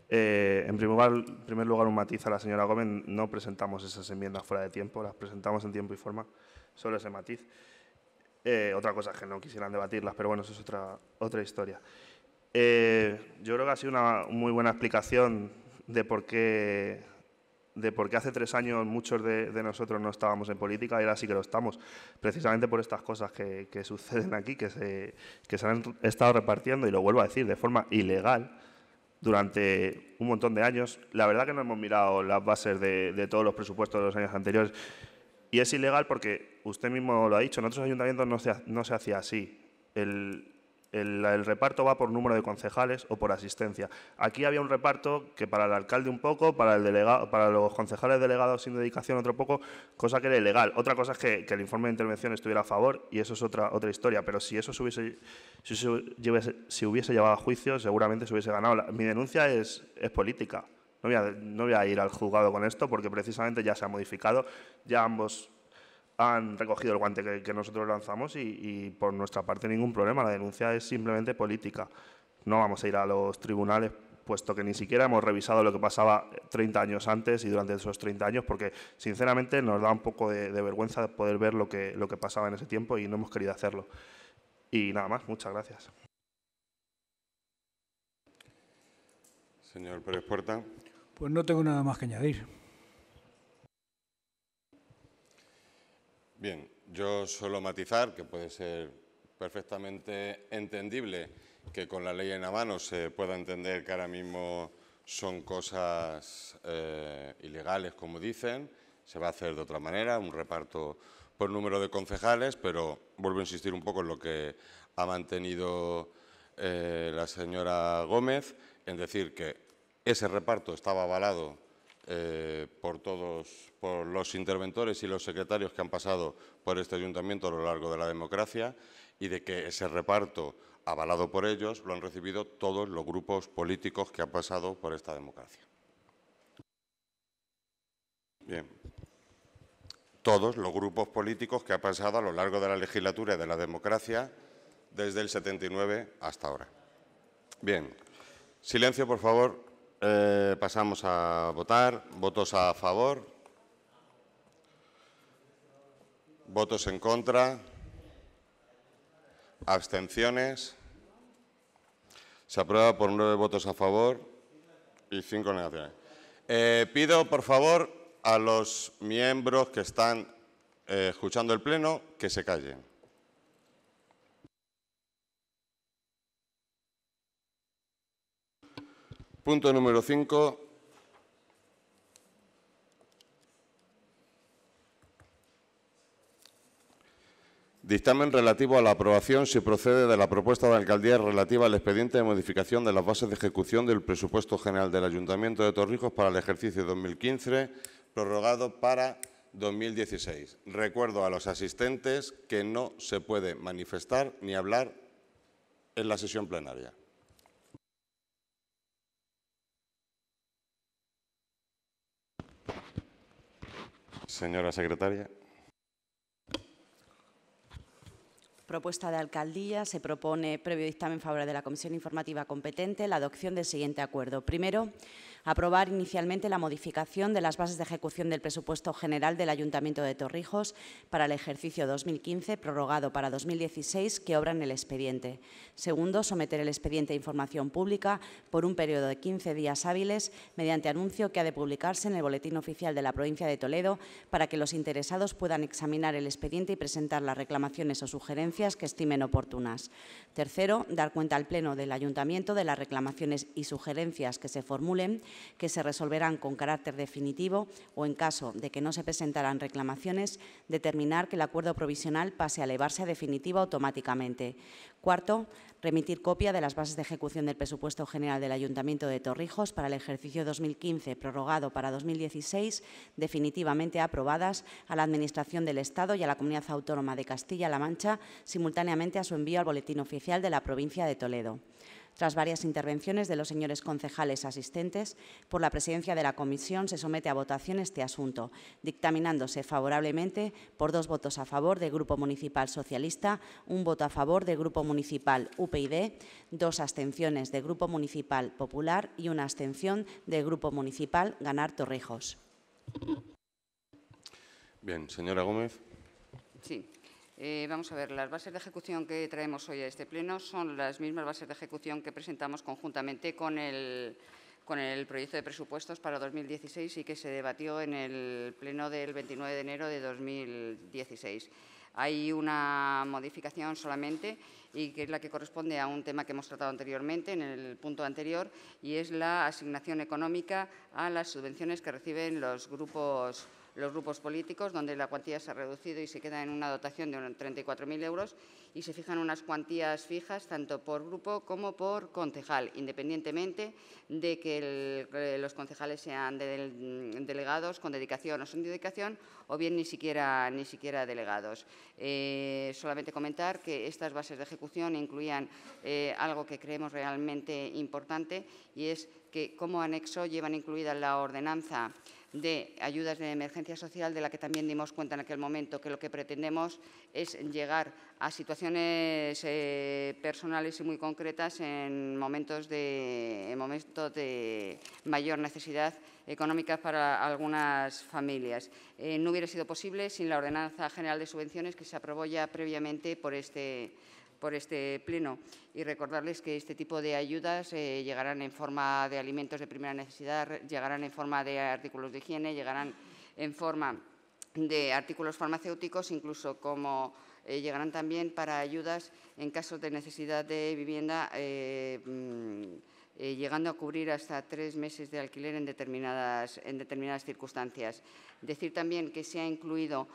Eh, en primer lugar, un matiz a la señora Gómez. No presentamos esas enmiendas fuera de tiempo, las presentamos en tiempo y forma. Solo ese matiz. otra cosa que no quisieran debatirlas, pero bueno, eso es otra, otra historia. Eh, yo creo que ha sido una muy buena explicación de por qué, de por qué hace tres años muchos de, nosotros no estábamos en política y ahora sí que lo estamos, precisamente por estas cosas que, suceden aquí, que se, se han estado repartiendo, y lo vuelvo a decir, de forma ilegal durante un montón de años. La verdad que no hemos mirado las bases de, todos los presupuestos de los años anteriores. Y es ilegal porque usted mismo lo ha dicho, en otros ayuntamientos no se, no se hacía así. El, el, reparto va por número de concejales o por asistencia. Aquí había un reparto que para el alcalde un poco, para, el delegado, para los concejales delegados sin dedicación otro poco, cosa que era ilegal. Otra cosa es que, el informe de intervención estuviera a favor y eso es otra, otra historia, pero si eso se hubiese, llevado a juicio, seguramente se hubiese ganado. mi denuncia es, política. No voy, a, no voy a ir al juzgado con esto porque precisamente ya se ha modificado, ya ambos han recogido el guante que, nosotros lanzamos y, por nuestra parte ningún problema. La denuncia es simplemente política. No vamos a ir a los tribunales puesto que ni siquiera hemos revisado lo que pasaba 30 años antes y durante esos 30 años, porque sinceramente nos da un poco de, de vergüenza poder ver lo que, lo que pasaba en ese tiempo y no hemos querido hacerlo. Y nada más, muchas gracias.
Señor Pérez Puerta.
Pues no tengo nada más que añadir.
Bien, yo suelo matizar que puede ser perfectamente entendible que con la ley en la mano se pueda entender que ahora mismo son cosas eh, ilegales, como dicen, se va a hacer de otra manera, un reparto por número de concejales, pero vuelvo a insistir un poco en lo que ha mantenido eh, la señora Gómez, en decir que ese reparto estaba avalado eh, por todos, por los interventores y los secretarios que han pasado por este ayuntamiento a lo largo de la democracia y de que ese reparto avalado por ellos lo han recibido todos los grupos políticos que han pasado por esta democracia. Bien. Todos los grupos políticos que han pasado a lo largo de la legislatura de la democracia desde el 79 hasta ahora. Bien. Silencio, por favor. Eh, pasamos a votar. Votos a favor. Votos en contra. Abstenciones. Se aprueba por nueve votos a favor y cinco negaciones. Eh, pido, por favor, a los miembros que están eh, escuchando el Pleno que se callen. Punto número 5. Dictamen relativo a la aprobación si procede de la propuesta de alcaldía relativa al expediente de modificación de las bases de ejecución del presupuesto general del Ayuntamiento de Torrijos para el ejercicio 2015, prorrogado para 2016. Recuerdo a los asistentes que no se puede manifestar ni hablar en la sesión plenaria. Señora secretaria.
Propuesta de alcaldía. Se propone, previo dictamen favorable de la Comisión Informativa competente, la adopción del siguiente acuerdo. Primero, aprobar inicialmente la modificación de las bases de ejecución del presupuesto general del Ayuntamiento de Torrijos para el ejercicio 2015, prorrogado para 2016, que obra en el expediente. Segundo, someter el expediente a información pública por un periodo de 15 días hábiles mediante anuncio que ha de publicarse en el Boletín Oficial de la Provincia de Toledo para que los interesados puedan examinar el expediente y presentar las reclamaciones o sugerencias que estimen oportunas. Tercero, dar cuenta al Pleno del Ayuntamiento de las reclamaciones y sugerencias que se formulen que se resolverán con carácter definitivo o, en caso de que no se presentaran reclamaciones, determinar que el acuerdo provisional pase a elevarse a definitivo automáticamente. Cuarto, remitir copia de las bases de ejecución del presupuesto general del Ayuntamiento de Torrijos para el ejercicio 2015 prorrogado para 2016, definitivamente aprobadas a la Administración del Estado y a la Comunidad Autónoma de Castilla-La Mancha, simultáneamente a su envío al Boletín Oficial de la Provincia de Toledo. Tras varias intervenciones de los señores concejales asistentes, por la presidencia de la comisión se somete a votación este asunto, dictaminándose favorablemente por dos votos a favor del Grupo Municipal Socialista, un voto a favor del Grupo Municipal UPyD, dos abstenciones del Grupo Municipal Popular y una abstención del Grupo Municipal Ganar Torrejos.
Bien, señora Gómez.
Sí, eh, vamos a ver, las bases de ejecución que traemos hoy a este pleno son las mismas bases de ejecución que presentamos conjuntamente con el, con el proyecto de presupuestos para 2016 y que se debatió en el pleno del 29 de enero de 2016. Hay una modificación solamente y que es la que corresponde a un tema que hemos tratado anteriormente, en el punto anterior, y es la asignación económica a las subvenciones que reciben los grupos los grupos políticos, donde la cuantía se ha reducido y se queda en una dotación de 34.000 euros y se fijan unas cuantías fijas tanto por grupo como por concejal, independientemente de que los concejales sean delegados con dedicación o sin dedicación o bien ni siquiera, ni siquiera delegados. Eh, solamente comentar que estas bases de ejecución incluían eh, algo que creemos realmente importante y es que como anexo llevan incluida la ordenanza de ayudas de emergencia social, de la que también dimos cuenta en aquel momento, que lo que pretendemos es llegar a situaciones eh, personales y muy concretas en momentos de, momentos de mayor necesidad económica para algunas familias. Eh, no hubiera sido posible sin la Ordenanza General de Subvenciones que se aprobó ya previamente por este por este pleno y recordarles que este tipo de ayudas eh, llegarán en forma de alimentos de primera necesidad, llegarán en forma de artículos de higiene, llegarán en forma de artículos farmacéuticos, incluso como eh, llegarán también para ayudas en casos de necesidad de vivienda, eh, mm, llegando a cubrir hasta tres meses de alquiler en determinadas, en determinadas circunstancias. Decir también que se ha incluido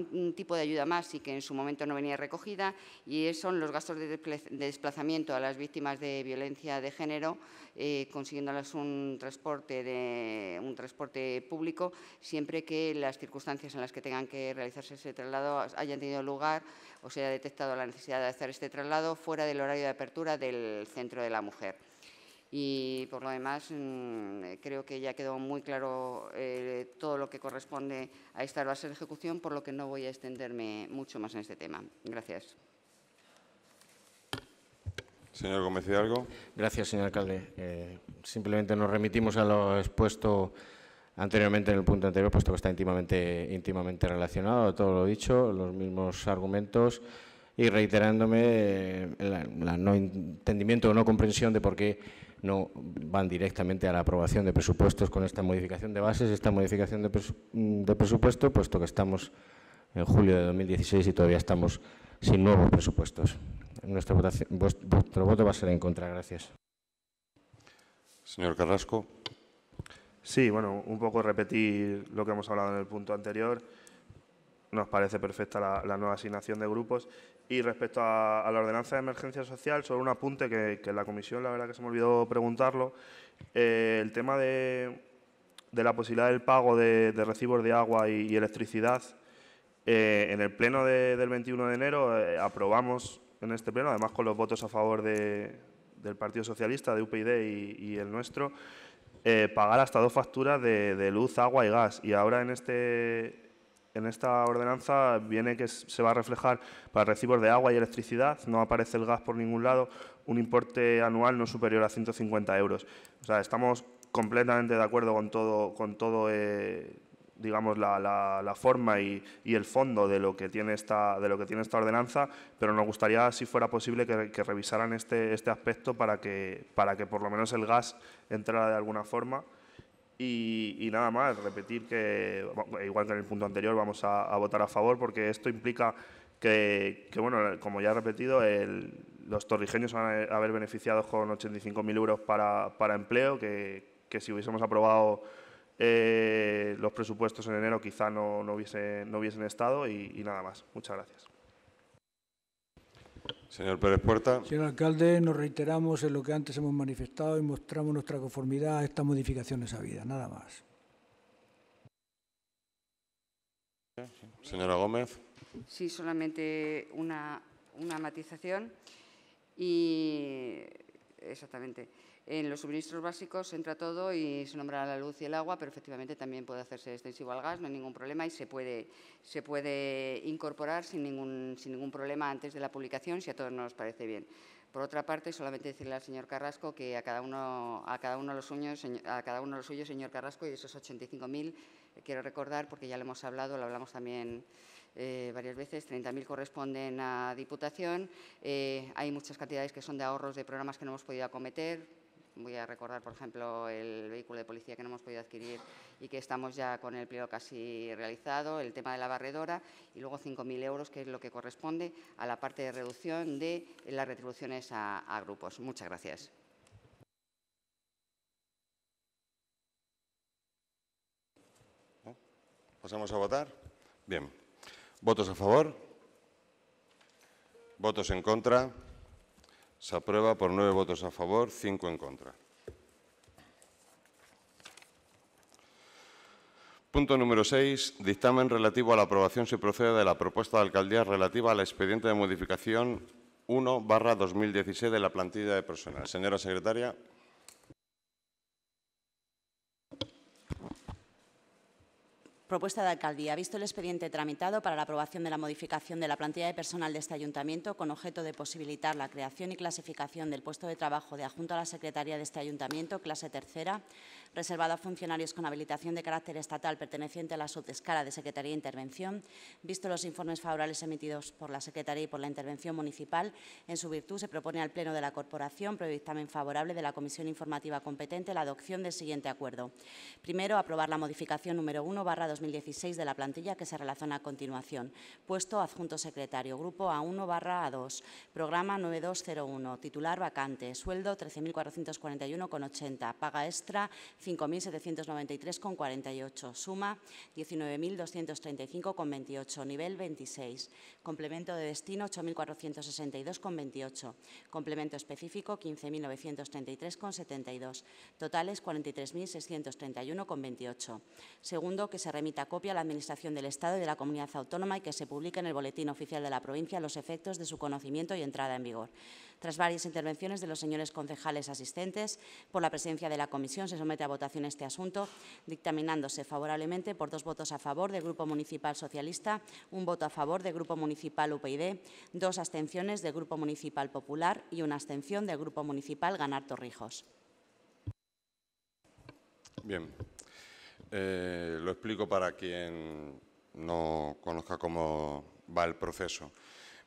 un, tipo de ayuda más y que en su momento no venía recogida, y son los gastos de desplazamiento a las víctimas de violencia de género, eh, consiguiéndolas transporte, un transporte público, siempre que las circunstancias en las que tengan que realizarse ese traslado hayan tenido lugar o se haya detectado la necesidad de hacer este traslado fuera del horario de apertura del centro de la mujer y por lo demás mm, eh, creo que ya quedó muy claro eh, todo lo que corresponde a esta base de ejecución, por lo que no voy a extenderme mucho más en este tema. Gracias.
Señor Gómez Hidalgo. Gracias, señor alcalde. Eh, simplemente nos remitimos a lo expuesto anteriormente en el punto anterior, puesto que está íntimamente, íntimamente relacionado a todo lo dicho, los mismos argumentos y reiterándome el no entendimiento o no comprensión de por qué no van directamente a la aprobación de presupuestos con esta modificación de bases, esta modificación de, mm, presupuesto, puesto que estamos en julio de 2016 y todavía estamos sin nuevos presupuestos. Nuestra vuestro voto va a ser en contra. Gracias.
Señor Carrasco.
Sí, bueno, un poco repetir lo que hemos hablado en el punto anterior nos parece perfecta la, nueva asignación de grupos. Y respecto a, la ordenanza de emergencia social, solo un apunte que, la comisión, la verdad que se me olvidó preguntarlo, eh, el tema de, la posibilidad del pago de, recibos de agua y, electricidad. Eh, en el pleno del 21 de enero eh, aprobamos en este pleno, además con los votos a favor del Partido Socialista, de UPyD y, y el nuestro, pagar hasta dos facturas de luz, agua y gas. Y ahora en este en esta ordenanza viene que se va a reflejar para recibos de agua y electricidad, no aparece el gas por ningún lado, un importe anual no superior a 150 euros. O sea, estamos completamente de acuerdo con todo, con todo eh, digamos, la, forma y, el fondo de lo, que tiene esta, de lo que tiene esta ordenanza, pero nos gustaría, si fuera posible, que, revisaran este, este, aspecto para para que por lo menos el gas entrara de alguna forma. Y, nada más, repetir que, igual que en el punto anterior, vamos a, votar a favor porque esto implica que, bueno, como ya he repetido, el, los torrigeños van a haber beneficiados con 85.000 euros para, para empleo, que, si hubiésemos aprobado eh, los presupuestos en enero quizá no, no, hubiese, no hubiesen estado y nada más. Muchas gracias. Señor Pérez Puerta.
Señor alcalde, nos reiteramos en lo que antes hemos manifestado y mostramos nuestra conformidad a estas modificaciones vida. Nada más.
Señora Gómez.
Sí, solamente una, una matización y exactamente. En los suministros básicos entra todo y se nombra la luz y el agua, pero efectivamente también puede hacerse extensivo al gas, no hay ningún problema y se puede, se puede incorporar sin ningún, sin ningún problema antes de la publicación, si a todos nos parece bien. Por otra parte, solamente decirle al señor Carrasco que a cada uno, a cada uno de los suyos, a cada uno los suyos, señor Carrasco, y esos 85.000, eh, quiero recordar, porque ya lo hemos hablado, lo hablamos también eh, varias veces, 30.000 corresponden a Diputación, eh, hay muchas cantidades que son de ahorros de programas que no hemos podido acometer, Voy a recordar, por ejemplo, el vehículo de policía que no hemos podido adquirir y que estamos ya con el pliego casi realizado, el tema de la barredora y luego 5.000 euros, que es lo que corresponde a la parte de reducción de las retribuciones a, grupos. Muchas gracias.
¿Pasamos a votar? Bien. ¿Votos a favor? ¿Votos en contra? Se aprueba por nueve votos a favor, cinco en contra. Punto número 6. Dictamen relativo a la aprobación, si procede, de la propuesta de alcaldía relativa al expediente de modificación 1-2016 de la plantilla de personal. Señora secretaria.
Propuesta de alcaldía. Visto el expediente tramitado para la aprobación de la modificación de la plantilla de personal de este ayuntamiento con objeto de posibilitar la creación y clasificación del puesto de trabajo de adjunto a la secretaría de este ayuntamiento, clase tercera, reservado a funcionarios con habilitación de carácter estatal perteneciente a la subescala de Secretaría de Intervención, visto los informes favorables emitidos por la Secretaría y por la Intervención Municipal, en su virtud se propone al Pleno de la Corporación, previo dictamen favorable de la Comisión Informativa competente, la adopción del siguiente acuerdo. Primero, aprobar la modificación número 1 barra 2016 de la plantilla que se relaciona a continuación. Puesto adjunto secretario, grupo A1 barra A2, programa 9201, titular vacante, sueldo 13.441,80, paga extra 5.793,48. Suma 19.235,28. Nivel 26. Complemento de destino 8.462,28. Complemento específico 15.933,72. Totales 43.631,28. Segundo, que se remita copia a la Administración del Estado y de la Comunidad Autónoma y que se publique en el Boletín Oficial de la Provincia los efectos de su conocimiento y entrada en vigor. Tras varias intervenciones de los señores concejales asistentes, por la presencia de la comisión se somete a votación este asunto, dictaminándose favorablemente por dos votos a favor del Grupo Municipal Socialista, un voto a favor del Grupo Municipal UPyD, dos abstenciones del Grupo Municipal Popular y una abstención del Grupo Municipal Ganar Torrijos.
Bien. Eh, lo explico para quien no conozca cómo va el proceso.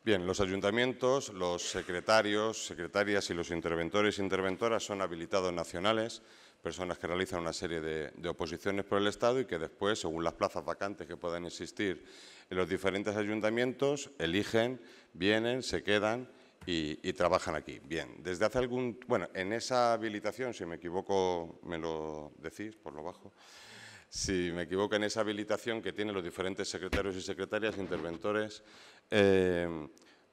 Bien, los ayuntamientos, los secretarios, secretarias y los interventores e interventoras son habilitados nacionales, personas que realizan una serie de, oposiciones por el Estado y que después, según las plazas vacantes que puedan existir en los diferentes ayuntamientos, eligen, vienen, se quedan y, y trabajan aquí. Bien, desde hace algún... Bueno, en esa habilitación, si me equivoco, me lo decís por lo bajo si me equivoco en esa habilitación que tienen los diferentes secretarios y secretarias, interventores, eh,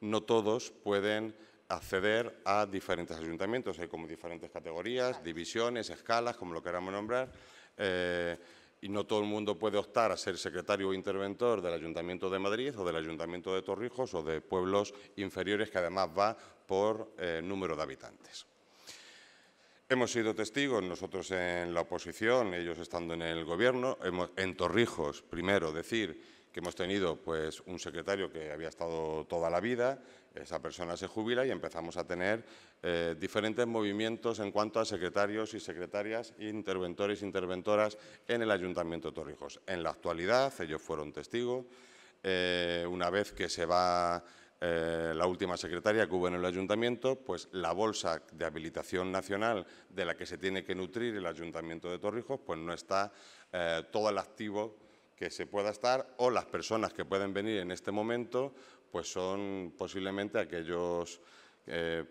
no todos pueden acceder a diferentes ayuntamientos. Hay como diferentes categorías, divisiones, escalas, como lo queramos nombrar. Eh, y no todo el mundo puede optar a ser secretario o interventor del Ayuntamiento de Madrid o del Ayuntamiento de Torrijos o de pueblos inferiores que además va por eh, número de habitantes. Hemos sido testigos, nosotros en la oposición, ellos estando en el Gobierno, en Torrijos, primero, decir que hemos tenido pues, un secretario que había estado toda la vida, esa persona se jubila y empezamos a tener eh, diferentes movimientos en cuanto a secretarios y secretarias, interventores e interventoras en el Ayuntamiento de Torrijos. En la actualidad, ellos fueron testigos, eh, una vez que se va eh, la última secretaria que hubo en el ayuntamiento, pues la bolsa de habilitación nacional de la que se tiene que nutrir el ayuntamiento de Torrijos, pues no está eh, todo el activo que se pueda estar o las personas que pueden venir en este momento, pues son posiblemente aquellos eh,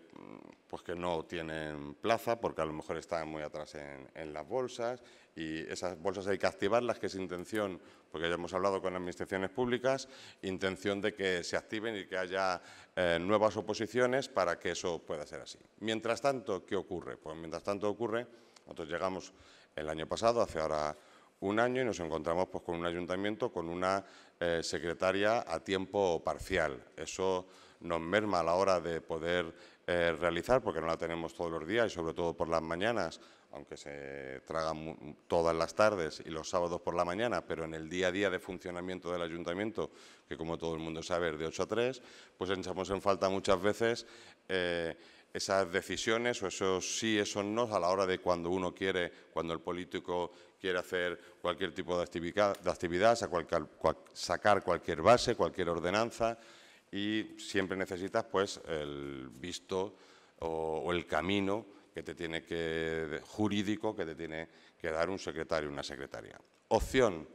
pues que no tienen plaza porque a lo mejor están muy atrás en las bolsas y esas bolsas hay que activarlas, que es intención, porque ya hemos hablado con administraciones públicas, intención de que se activen y que haya eh, nuevas oposiciones para que eso pueda ser así. Mientras tanto, ¿qué ocurre? Pues mientras tanto ocurre, nosotros llegamos el año pasado, hace ahora un año y nos encontramos pues, con un ayuntamiento con una eh, secretaria a tiempo parcial. Eso nos merma a la hora de poder eh, realizar, porque no la tenemos todos los días y sobre todo por las mañanas, aunque se tragan todas las tardes y los sábados por la mañana, pero en el día a día de funcionamiento del ayuntamiento, que como todo el mundo sabe es de 8 a 3, pues echamos en falta muchas veces eh, esas decisiones o esos sí, esos no, a la hora de cuando uno quiere, cuando el político quiere hacer cualquier tipo de actividad, de sacar cualquier base, cualquier ordenanza, y siempre necesitas pues el visto o el camino que te tiene que, jurídico que te tiene que dar un secretario una secretaria. Opción.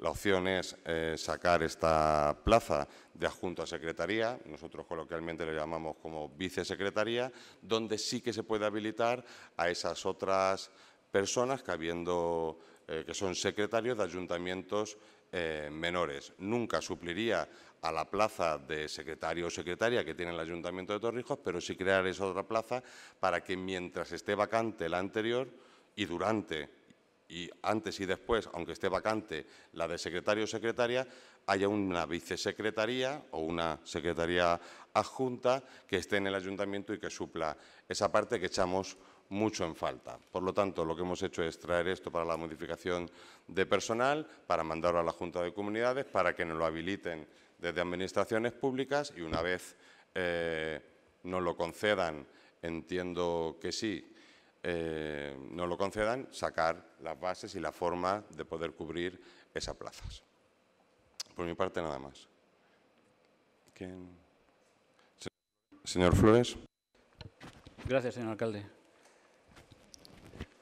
La opción es eh, sacar esta plaza de adjunto a secretaría, nosotros coloquialmente le llamamos como vicesecretaría, donde sí que se puede habilitar a esas otras personas que, habiendo, eh, que son secretarios de ayuntamientos eh, menores. Nunca supliría a la plaza de secretario o secretaria que tiene el Ayuntamiento de Torrijos, pero sí crear esa otra plaza para que mientras esté vacante la anterior y durante y antes y después, aunque esté vacante la de secretario o secretaria, haya una vicesecretaría o una secretaría adjunta que esté en el ayuntamiento y que supla esa parte que echamos mucho en falta. Por lo tanto, lo que hemos hecho es traer esto para la modificación de personal, para mandarlo a la Junta de Comunidades, para que nos lo habiliten desde administraciones públicas y una vez eh, no nos lo concedan, entiendo que sí, eh, no nos lo concedan, sacar las bases y la forma de poder cubrir esas plazas. Por mi parte, nada más. Señor Flores.
Gracias, señor alcalde.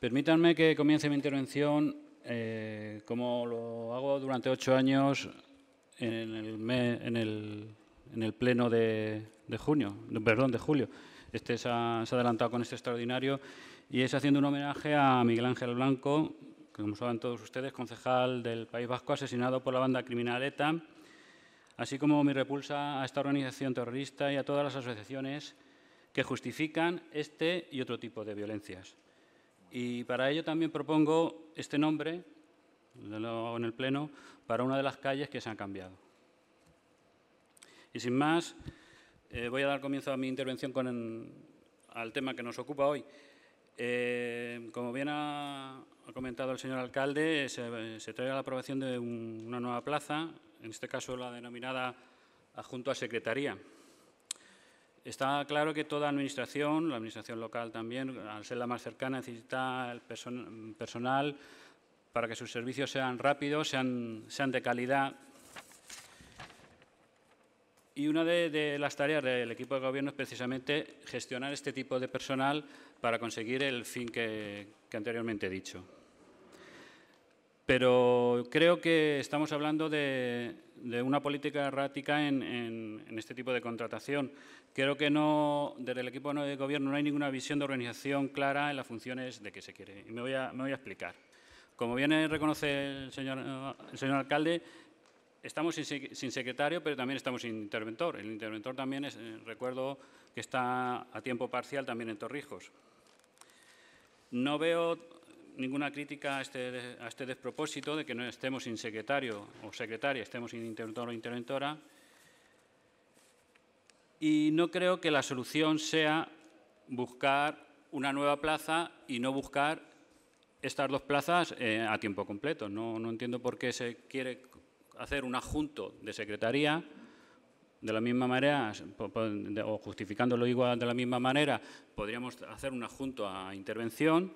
Permítanme que comience mi intervención, eh, como lo hago durante ocho años, en el, pleno de, junio, perdón, de julio. Este se ha, se ha, adelantado con este extraordinario y es haciendo un homenaje a Miguel Ángel Blanco, que como saben todos ustedes, concejal del País Vasco, asesinado por la banda criminal ETA, así como mi repulsa a esta organización terrorista y a todas las asociaciones que justifican este y otro tipo de violencias. Y para ello también propongo este nombre, en el Pleno para una de las calles que se han cambiado. Y sin más, eh, voy a dar comienzo a mi intervención con al tema que nos ocupa hoy. Eh, como bien ha, comentado el señor alcalde, se, trae la aprobación de una nueva plaza, en este caso la denominada adjunto a secretaría. Está claro que toda administración, la administración local también, al ser la más cercana, necesita el personal para que sus servicios sean rápidos, sean, de calidad. Y una de, las tareas del equipo de gobierno es precisamente gestionar este tipo de personal para conseguir el fin que, anteriormente he dicho. Pero creo que estamos hablando de, una política errática en, este tipo de contratación. Creo que no, desde el equipo de gobierno no hay ninguna visión de organización clara en las funciones de que se quiere. Y me voy a explicar. Como bien reconoce el señor, alcalde, estamos sin, secretario, pero también estamos sin interventor. El interventor también, es, eh, recuerdo que está a tiempo parcial también en Torrijos. No veo ninguna crítica este, a este despropósito de que no estemos sin secretario o secretaria, estemos sin interventor o interventora. Y no creo que la solución sea buscar una nueva plaza y no buscar estas dos plazas eh, a tiempo completo. No, no, entiendo por qué se quiere hacer un adjunto de secretaría de la misma manera, o justificándolo igual de la misma manera, podríamos hacer un adjunto a intervención.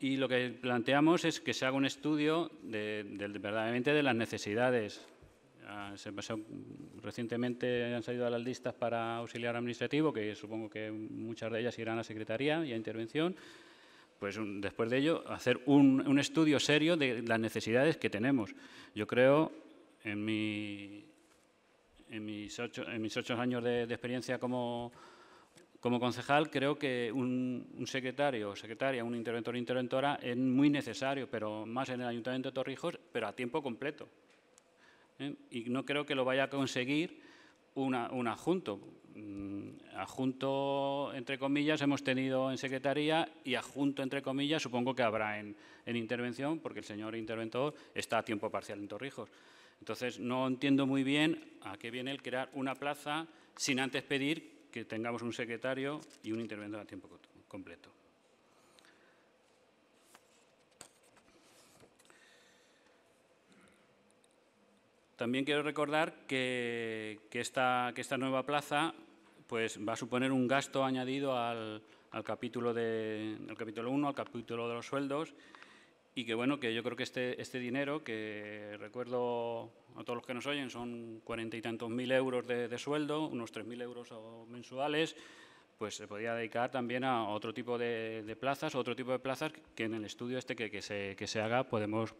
Y lo que planteamos es que se haga un estudio de, verdaderamente de las necesidades. Ah, recientemente han salido a las listas para auxiliar administrativo, que supongo que muchas de ellas irán a secretaría y a intervención. Pues, después de ello, hacer un, estudio serio de las necesidades que tenemos. Yo creo, en, mis, ocho, años de, experiencia como, concejal creo que un, secretario o secretaria, un interventor o interventora es muy necesario, pero más en el Ayuntamiento de Torrijos, pero a tiempo completo. ¿Eh? Y no creo que lo vaya a conseguir un una junto. Mm, adjunto, entre comillas, hemos tenido en secretaría y adjunto, entre comillas, supongo que habrá en, en intervención, porque el señor interventor está a tiempo parcial en Torrijos. Entonces, no entiendo muy bien a qué viene el crear una plaza sin antes pedir que tengamos un secretario y un interventor a tiempo completo. También quiero recordar que, esta, nueva plaza pues, va a suponer un gasto añadido al, capítulo de, capítulo 1, al capítulo de los sueldos, y que bueno, que yo creo que este, este, dinero, que recuerdo a todos los que nos oyen, son cuarenta y tantos mil euros de, sueldo, unos tres mil euros mensuales, pues se podría dedicar también a otro tipo de, plazas, otro tipo de plazas que en el estudio este que, se, haga podemos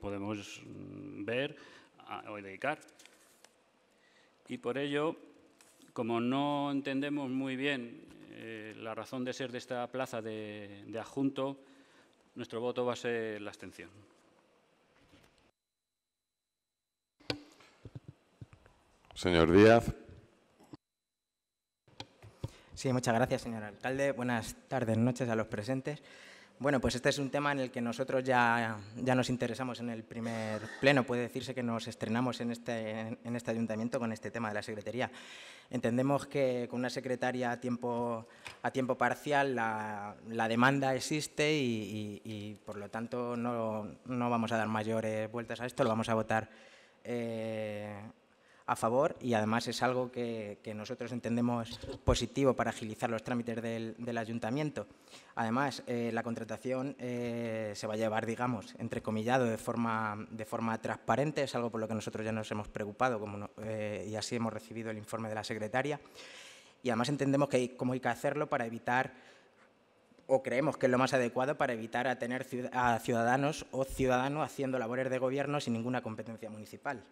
ver hoy dedicar. Y por ello, como no entendemos muy bien eh, la razón de ser de esta plaza de, de adjunto, nuestro voto va a ser la abstención.
Señor Díaz.
Sí, muchas gracias, señor alcalde. Buenas tardes, noches a los presentes. Bueno, pues este es un tema en el que nosotros ya, ya nos interesamos en el primer pleno. Puede decirse que nos estrenamos en este, en este ayuntamiento con este tema de la secretaría. Entendemos que con una secretaria a tiempo, a tiempo parcial la, demanda existe y, por lo tanto no, vamos a dar mayores vueltas a esto, lo vamos a votar eh, a favor y además es algo que, nosotros entendemos positivo para agilizar los trámites del, ayuntamiento. Además, eh, la contratación eh, se va a llevar, digamos, entrecomillado, de forma, de forma transparente, es algo por lo que nosotros ya nos hemos preocupado como eh, y así hemos recibido el informe de la secretaria. Y además entendemos que cómo hay que hacerlo para evitar o creemos que es lo más adecuado para evitar a tener a ciudadanos o ciudadanos haciendo labores de gobierno sin ninguna competencia municipal.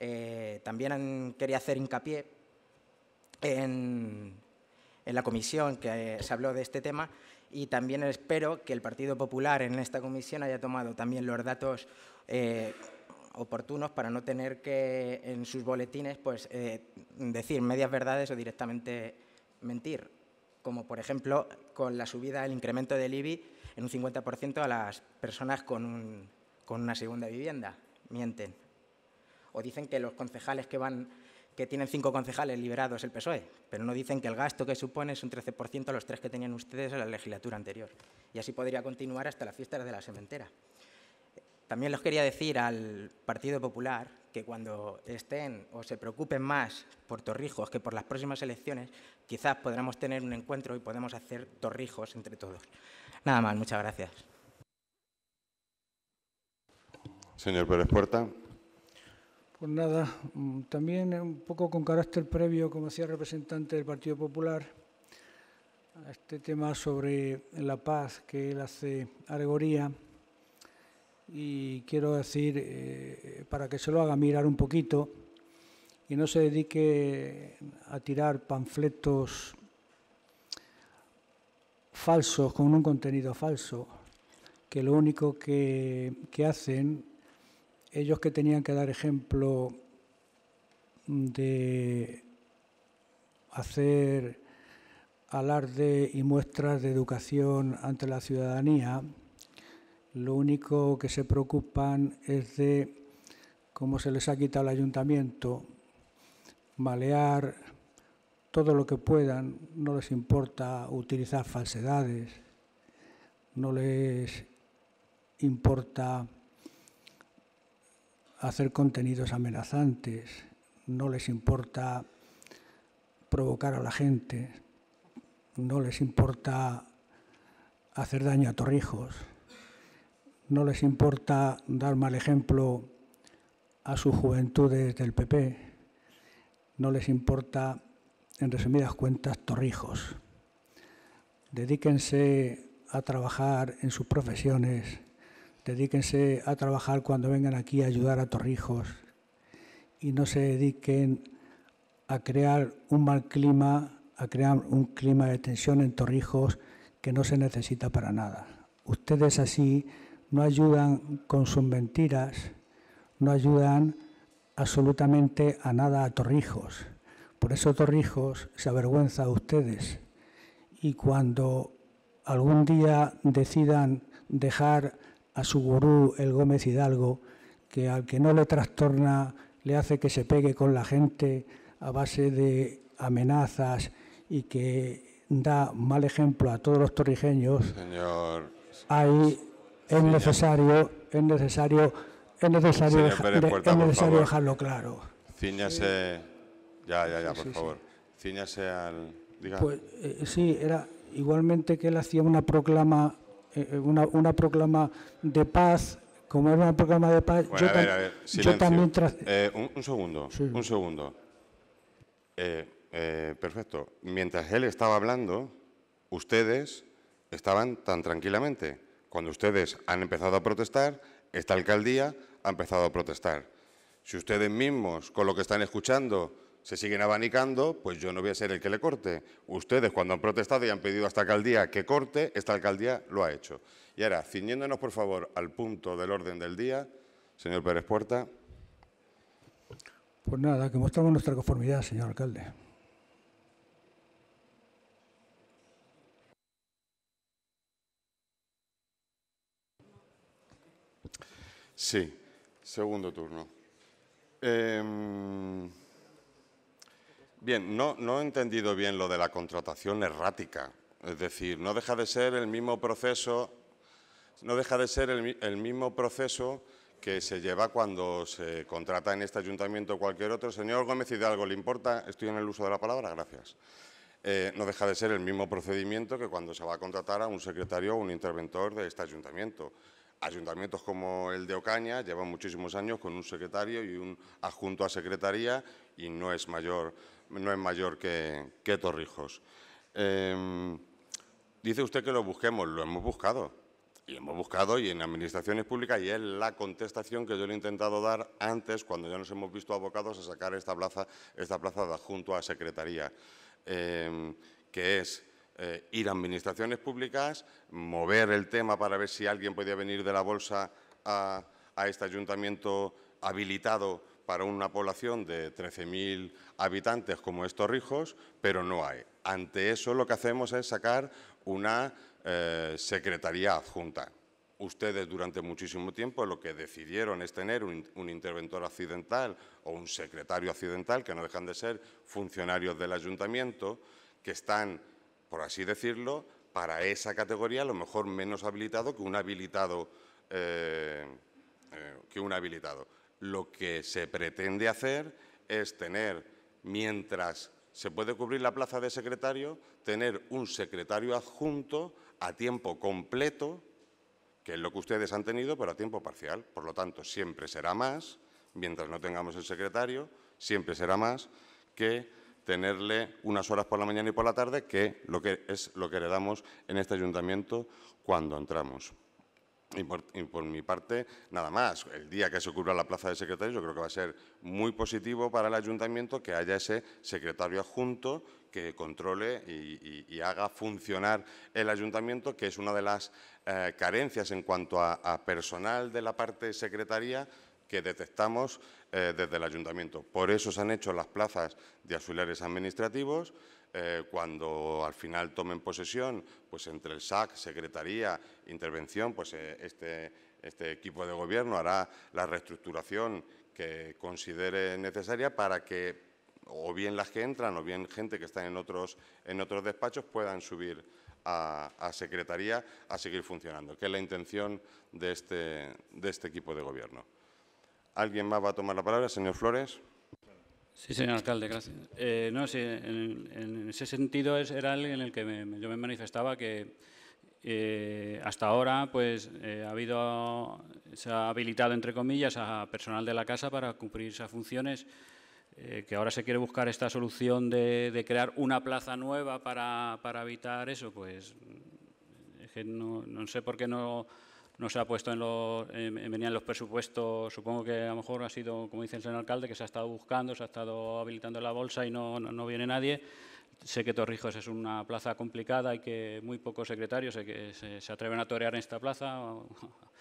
Eh, también quería hacer hincapié en, la comisión que eh, se habló de este tema y también espero que el Partido Popular en esta comisión haya tomado también los datos eh, oportunos para no tener que en sus boletines pues, decir medias verdades o directamente mentir, como por ejemplo con la subida el incremento del IBI en un 50% a las personas con, con una segunda vivienda. Mienten. O dicen que los concejales que van que tienen cinco concejales liberados el PSOE, pero no dicen que el gasto que supone es un 13% a los tres que tenían ustedes en la legislatura anterior. Y así podría continuar hasta las fiestas de la sementera. También les quería decir al Partido Popular que cuando estén o se preocupen más por Torrijos que por las próximas elecciones, quizás podamos tener un encuentro y podemos hacer Torrijos entre todos. Nada más, muchas gracias.
Señor Pérez Puerta.
Pues nada, mm, también eh, un poco con carácter previo, como decía el representante del Partido Popular, a este tema sobre la paz que él hace alegoría. Y quiero decir, eh, para que se lo haga mirar un poquito y no se dedique a tirar panfletos falsos con un contenido falso, que lo único que, que hacen ellos que tenían que dar ejemplo de hacer alarde y muestras de educación ante la ciudadanía, lo único que se preocupan es de cómo se les ha quitado el ayuntamiento, malear todo lo que puedan, no les importa utilizar falsedades, no les importa hacer contenidos amenazantes, no les importa provocar a la gente, no les importa hacer daño a torrijos, no les importa dar mal ejemplo a sus juventudes del PP, no les importa, en resumidas cuentas, torrijos. Dedíquense a trabajar en sus profesiones Dedíquense a trabajar cuando vengan aquí a ayudar a Torrijos y no se dediquen a crear un mal clima, a crear un clima de tensión en Torrijos que no se necesita para nada. Ustedes así no ayudan con sus mentiras, no ayudan absolutamente a nada a Torrijos. Por eso Torrijos se avergüenza a ustedes. Y cuando algún día decidan dejar a su gurú, el Gómez Hidalgo, que al que no le trastorna le hace que se pegue con la gente a base de amenazas y que da mal ejemplo a todos los torrijeños, ahí es necesario, es necesario, es necesario, dejarlo claro.
Cíñase, ya, ya, ya, por favor, al...
Pues eh, sí, era igualmente que él hacía una proclama eh, eh, una, proclama de paz como era una proclama de paz, yo, también...
Eh, un, segundo, un segundo. perfecto. Mientras él estaba hablando, ustedes estaban tan tranquilamente. Cuando ustedes han empezado a protestar, esta alcaldía ha empezado a protestar. Si ustedes mismos, con lo que están escuchando, se siguen abanicando, pues yo no voy a ser el que le corte. Ustedes cuando han protestado y han pedido a esta alcaldía que corte, esta alcaldía lo ha hecho. Y ahora, ciñéndonos por favor al punto del orden del día, señor Pérez Puerta.
Pues nada, que mostramos nuestra conformidad, señor alcalde.
Sí, segundo turno. Em, Bien, no, no he entendido bien lo de la contratación errática. Es decir, no deja de ser el mismo proceso, no deja de ser el, mismo proceso que se lleva cuando se contrata en este ayuntamiento o cualquier otro. Señor Gómez Hidalgo, ¿le importa? Estoy en el uso de la palabra, gracias. Eh, no deja de ser el mismo procedimiento que cuando se va a contratar a un secretario o un interventor de este ayuntamiento. Ayuntamientos como el de Ocaña llevan muchísimos años con un secretario y un adjunto a secretaría y no es mayor no es mayor que, Torrijos. Em, dice usted que lo busquemos, lo hemos buscado. Y hemos buscado y en administraciones públicas y es la contestación que yo le he intentado dar antes cuando ya nos hemos visto abocados a sacar esta plaza, esta plaza de adjunto a secretaría, em, que es eh, ir a administraciones públicas, mover el tema para ver si alguien podía venir de la bolsa a este ayuntamiento habilitado para una población de 13.000 habitantes como estos Rijos, pero no hay. Ante eso lo que hacemos es sacar una eh, secretaría adjunta. Ustedes durante muchísimo tiempo lo que decidieron es tener un, interventor accidental o un secretario accidental, que no dejan de ser funcionarios del ayuntamiento, que están, por así decirlo, para esa categoría a lo mejor menos habilitado que un habilitado. Eh, eh, que un habilitado lo que se pretende hacer es tener, mientras se puede cubrir la plaza de secretario, tener un secretario adjunto a tiempo completo, que es lo que ustedes han tenido, pero a tiempo parcial. Por lo tanto, siempre será más, mientras no tengamos el secretario, siempre será más que tenerle unas horas por la mañana y por la tarde, que, lo que es lo que heredamos en este ayuntamiento cuando entramos. Y por, mi parte, nada más. El día que se ocurra la plaza de secretario, yo creo que va a ser muy positivo para el ayuntamiento que haya ese secretario adjunto que controle y, haga funcionar el ayuntamiento, que es una de las eh, carencias en cuanto a, personal de la parte de secretaría que detectamos eh, desde el ayuntamiento. Por eso se han hecho las plazas de auxiliares administrativos. Eh, cuando al final tomen posesión, pues entre el SAC, Secretaría, Intervención, pues eh, este, este equipo de gobierno hará la reestructuración que considere necesaria para que o bien las que entran o bien gente que está en otros, en otros despachos puedan subir a, Secretaría a seguir funcionando, que es la intención de este, de este equipo de gobierno. ¿Alguien más va a tomar la palabra? Señor Flores.
Sí, señor alcalde, gracias. Eh, no, sí, en, ese sentido era el en el que yo me manifestaba que eh, hasta ahora pues, eh, ha habido, se ha habilitado, entre comillas, a personal de la casa para cumplir esas funciones, que ahora se quiere buscar esta solución de, de crear una plaza nueva para, evitar eso, pues no sé por qué no no se ha puesto en los, venían los presupuestos, supongo que a lo mejor ha sido, como dice el señor alcalde, que se ha estado buscando, se ha estado habilitando la bolsa y no, viene nadie. Sé que Torrijos es una plaza complicada y que muy pocos secretarios se, atreven a torear en esta plaza,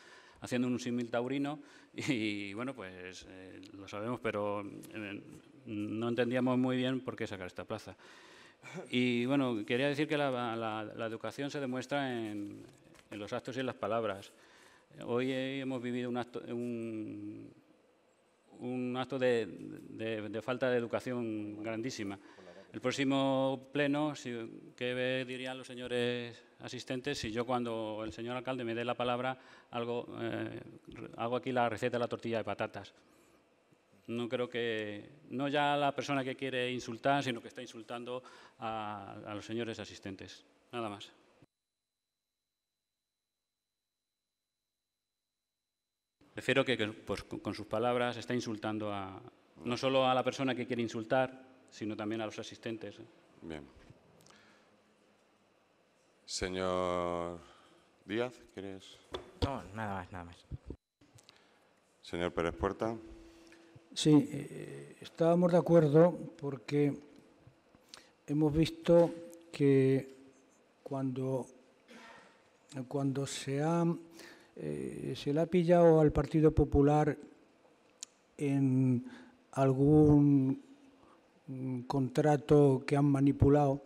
haciendo un símil taurino, y bueno, pues eh, lo sabemos, pero eh, no entendíamos muy bien por qué sacar esta plaza. Y bueno, quería decir que la, educación se demuestra en, en los actos y en las palabras. Hoy hemos vivido un acto, de, falta de educación grandísima. El próximo pleno, ¿qué dirían los señores asistentes si yo cuando el señor alcalde me dé la palabra eh, hago aquí la receta de la tortilla de patatas? No creo que, no ya la persona que quiere insultar, sino que está insultando a los señores asistentes. Nada más. Prefiero que, pues, con sus palabras está insultando a, no solo a la persona que quiere insultar, sino también a los asistentes. ¿eh? Bien.
Señor Díaz, ¿quieres?
No, nada más, nada más.
Señor Pérez Puerta.
Sí, eh, estábamos de acuerdo porque hemos visto que cuando, cuando se ha eh, ¿Se le ha pillado al Partido Popular en algún mm, contrato que han manipulado?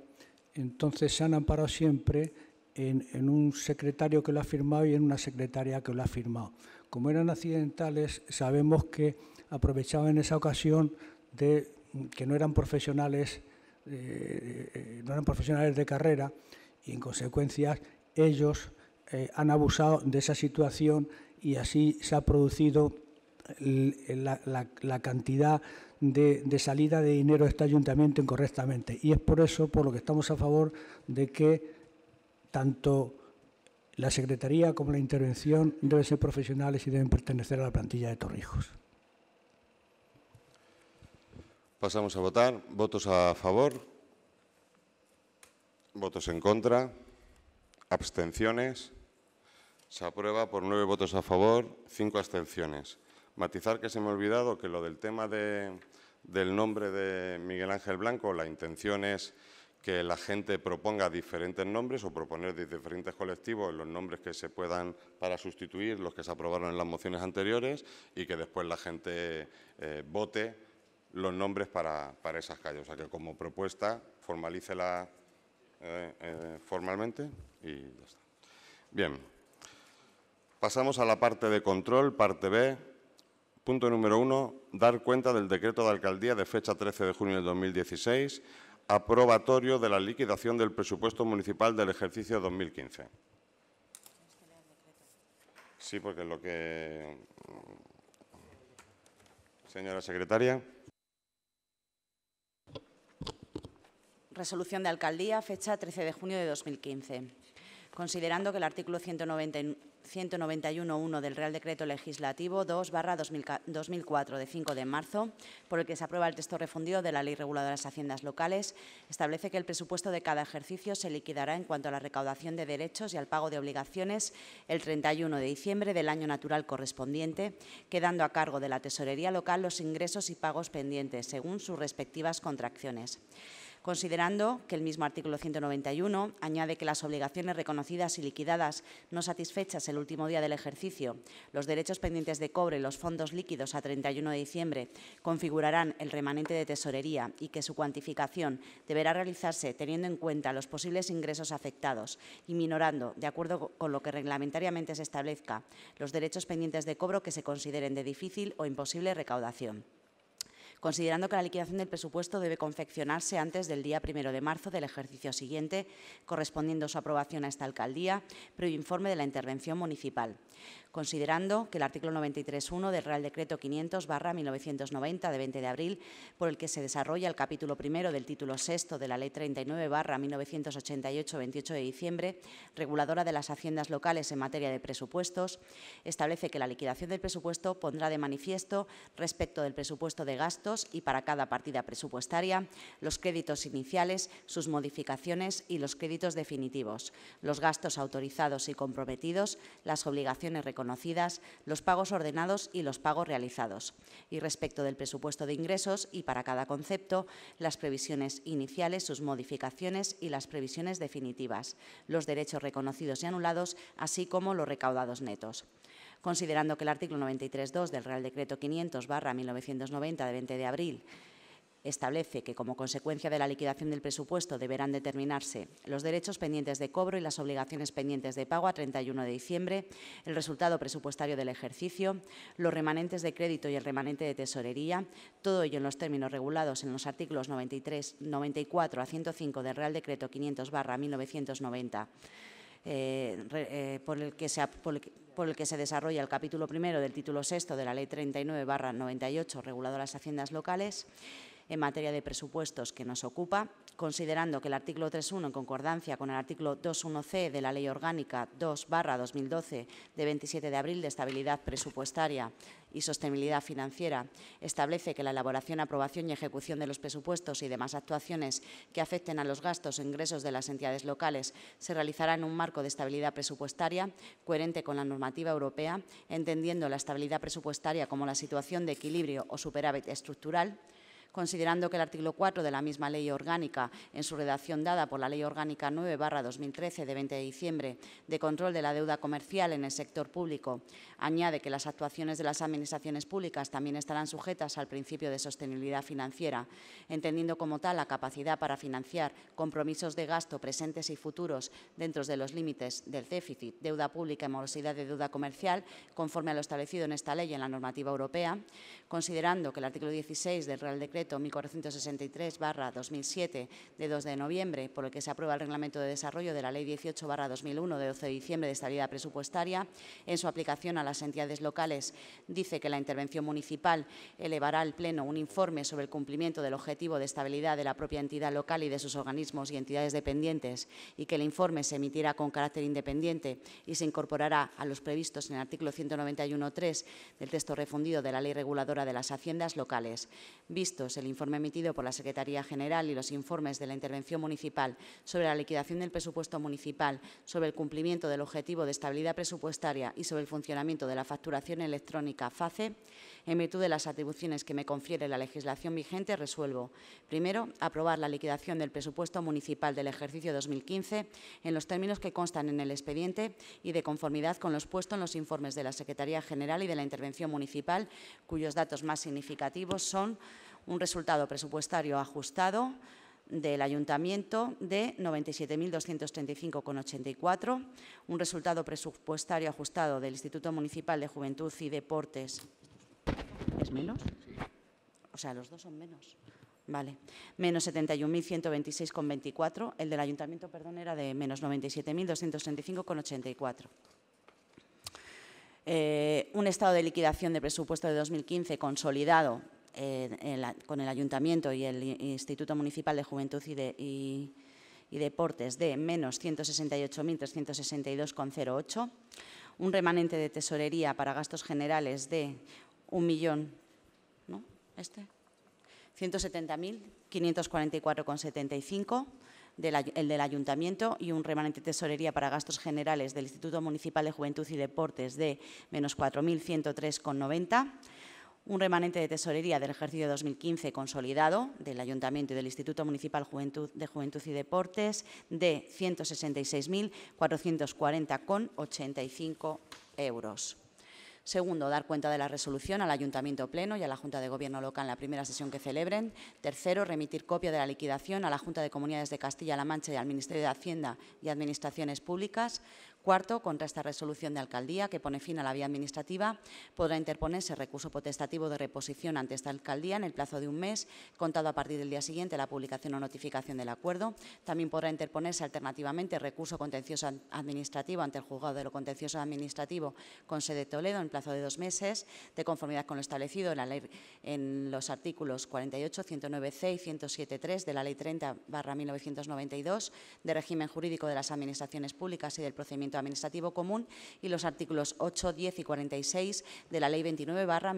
Entonces se han amparado siempre en, un secretario que lo ha firmado y en una secretaria que lo ha firmado. Como eran accidentales, sabemos que aprovechaban en esa ocasión de mm, que no eran profesionales, eh, eh, no eran profesionales de carrera y en consecuencia ellos eh, han abusado de esa situación y así se ha producido la, cantidad de, de, salida de dinero de este ayuntamiento incorrectamente. Y es por eso por lo que estamos a favor de que tanto la Secretaría como la intervención deben ser profesionales y deben pertenecer a la plantilla de Torrijos.
Pasamos a votar. ¿Votos a favor? ¿Votos en contra? ¿Abstenciones? Se aprueba por nueve votos a favor, cinco abstenciones. Matizar que se me ha olvidado que lo del tema de, del nombre de Miguel Ángel Blanco, la intención es que la gente proponga diferentes nombres o proponer de diferentes colectivos los nombres que se puedan para sustituir los que se aprobaron en las mociones anteriores y que después la gente eh, vote los nombres para, esas calles. O sea, que como propuesta formalícela eh, eh, formalmente y ya está. Bien. Pasamos a la parte de control, parte B. Punto número uno, dar cuenta del decreto de alcaldía de fecha 13 de junio de 2016, aprobatorio de la liquidación del presupuesto municipal del ejercicio 2015. Sí, porque lo que... Señora secretaria.
Resolución de alcaldía, fecha 13 de junio de 2015. Considerando que el artículo 190 191.1 del Real Decreto Legislativo 2-2004 de 5 de marzo, por el que se aprueba el texto refundido de la Ley Reguladora de las Haciendas Locales, establece que el presupuesto de cada ejercicio se liquidará en cuanto a la recaudación de derechos y al pago de obligaciones el 31 de diciembre del año natural correspondiente, quedando a cargo de la tesorería local los ingresos y pagos pendientes según sus respectivas contracciones considerando que el mismo artículo 191 añade que las obligaciones reconocidas y liquidadas no satisfechas el último día del ejercicio, los derechos pendientes de cobro y los fondos líquidos a 31 de diciembre configurarán el remanente de tesorería y que su cuantificación deberá realizarse teniendo en cuenta los posibles ingresos afectados y minorando, de acuerdo con lo que reglamentariamente se establezca, los derechos pendientes de cobro que se consideren de difícil o imposible recaudación considerando que la liquidación del presupuesto debe confeccionarse antes del día primero de marzo del ejercicio siguiente, correspondiendo su aprobación a esta alcaldía, previo informe de la intervención municipal considerando que el artículo 93.1 del Real Decreto 500-1990 de 20 de abril, por el que se desarrolla el capítulo primero del título sexto de la Ley 39-1988 28 de diciembre, reguladora de las haciendas locales en materia de presupuestos, establece que la liquidación del presupuesto pondrá de manifiesto respecto del presupuesto de gastos y para cada partida presupuestaria los créditos iniciales, sus modificaciones y los créditos definitivos, los gastos autorizados y comprometidos, las obligaciones reconocidas, los pagos ordenados y los pagos realizados. Y respecto del presupuesto de ingresos y para cada concepto, las previsiones iniciales, sus modificaciones y las previsiones definitivas, los derechos reconocidos y anulados, así como los recaudados netos considerando que el artículo 93.2 del Real Decreto 500-1990 de 20 de abril establece que, como consecuencia de la liquidación del presupuesto, deberán determinarse los derechos pendientes de cobro y las obligaciones pendientes de pago a 31 de diciembre, el resultado presupuestario del ejercicio, los remanentes de crédito y el remanente de tesorería, todo ello en los términos regulados en los artículos 93, 94 a 105 del Real Decreto 500-1990. Eh, eh, por, el que se, desarrolla el capítulo primero del título sexto de la Ley 39-98, regulado de las haciendas locales, en materia de presupuestos que nos ocupa, considerando que el artículo 3.1, en concordancia con el artículo 2.1c de la Ley Orgánica 2-2012 de 27 de abril de Estabilidad Presupuestaria y Sostenibilidad Financiera, establece que la elaboración, aprobación y ejecución de los presupuestos y demás actuaciones que afecten a los gastos e ingresos de las entidades locales se realizará en un marco de estabilidad presupuestaria coherente con la normativa europea, entendiendo la estabilidad presupuestaria como la situación de equilibrio o superávit estructural considerando que el artículo 4 de la misma Ley Orgánica, en su redacción dada por la Ley Orgánica 9-2013 de 20 de diciembre de control de la deuda comercial en el sector público, añade que las actuaciones de las administraciones públicas también estarán sujetas al principio de sostenibilidad financiera, entendiendo como tal la capacidad para financiar compromisos de gasto presentes y futuros dentro de los límites del déficit, deuda pública y morosidad de deuda comercial, conforme a lo establecido en esta ley en la normativa europea, considerando que el artículo 16 del Real Decreto decreto 1463-2007 de 2 de noviembre, por el que se aprueba el reglamento de desarrollo de la Ley 18-2001 de 12 de diciembre de estabilidad presupuestaria, en su aplicación a las entidades locales dice que la intervención municipal elevará al Pleno un informe sobre el cumplimiento del objetivo de estabilidad de la propia entidad local y de sus organismos y entidades dependientes y que el informe se emitirá con carácter independiente y se incorporará a los previstos en el artículo 191.3 del texto refundido de la Ley Reguladora de las Haciendas Locales, vistos pues, el informe emitido por la Secretaría General y los informes de la intervención municipal sobre la liquidación del presupuesto municipal, sobre el cumplimiento del objetivo de estabilidad presupuestaria y sobre el funcionamiento de la facturación electrónica FACE, en virtud de las atribuciones que me confiere la legislación vigente, resuelvo, primero, aprobar la liquidación del presupuesto municipal del ejercicio 2015 en los términos que constan en el expediente y de conformidad con los puestos en los informes de la Secretaría General y de la Intervención Municipal, cuyos datos más significativos son un resultado presupuestario ajustado del ayuntamiento de 97.235,84, un resultado presupuestario ajustado del Instituto Municipal de Juventud y Deportes. ¿Es menos? O sea, los dos son menos. Vale. Menos 71.126,24. El del ayuntamiento, perdón, era de menos 97.235,84. Eh, un estado de liquidación de presupuesto de 2015 consolidado con el Ayuntamiento y el Instituto Municipal de Juventud y, Deportes de menos 168.362,08, un remanente de tesorería para gastos generales de un millón, ¿no? Este. 170.544,75 del, el del Ayuntamiento y un remanente de tesorería para gastos generales del Instituto Municipal de Juventud y Deportes de menos 4.103,90 un remanente de tesorería del ejercicio 2015 consolidado del Ayuntamiento y del Instituto Municipal de Juventud y Deportes de 166.440,85 euros. Segundo, dar cuenta de la resolución al Ayuntamiento Pleno y a la Junta de Gobierno Local en la primera sesión que celebren. Tercero, remitir copia de la liquidación a la Junta de Comunidades de Castilla-La Mancha y al Ministerio de Hacienda y Administraciones Públicas. Cuarto, contra esta resolución de alcaldía que pone fin a la vía administrativa, podrá interponerse recurso potestativo de reposición ante esta alcaldía en el plazo de un mes, contado a partir del día siguiente la publicación o notificación del acuerdo. También podrá interponerse alternativamente recurso contencioso administrativo ante el juzgado de lo contencioso administrativo con sede Toledo en plazo de dos meses, de conformidad con lo establecido en, en los artículos 48, 109C y 107.3 de la Ley 30 1992 de régimen jurídico de las administraciones públicas y del procedimiento administrativo común y los artículos 8, 10 y 46 de la Ley 29-1998 barra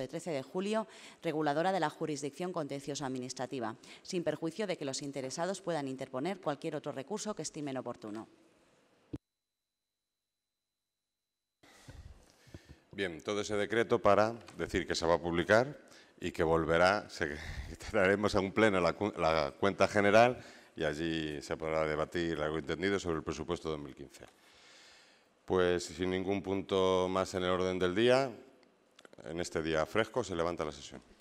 de 13 de julio, reguladora de la jurisdicción contencioso-administrativa, sin perjuicio de que los interesados puedan interponer cualquier otro recurso que estimen oportuno.
Bien, todo ese decreto para decir que se va a publicar y que volverá, se, traeremos a un pleno la cuenta general y allí se podrá debatir algo entendido sobre el presupuesto 2015. Pues sin ningún punto más en el orden del día, en este día fresco se levanta la sesión.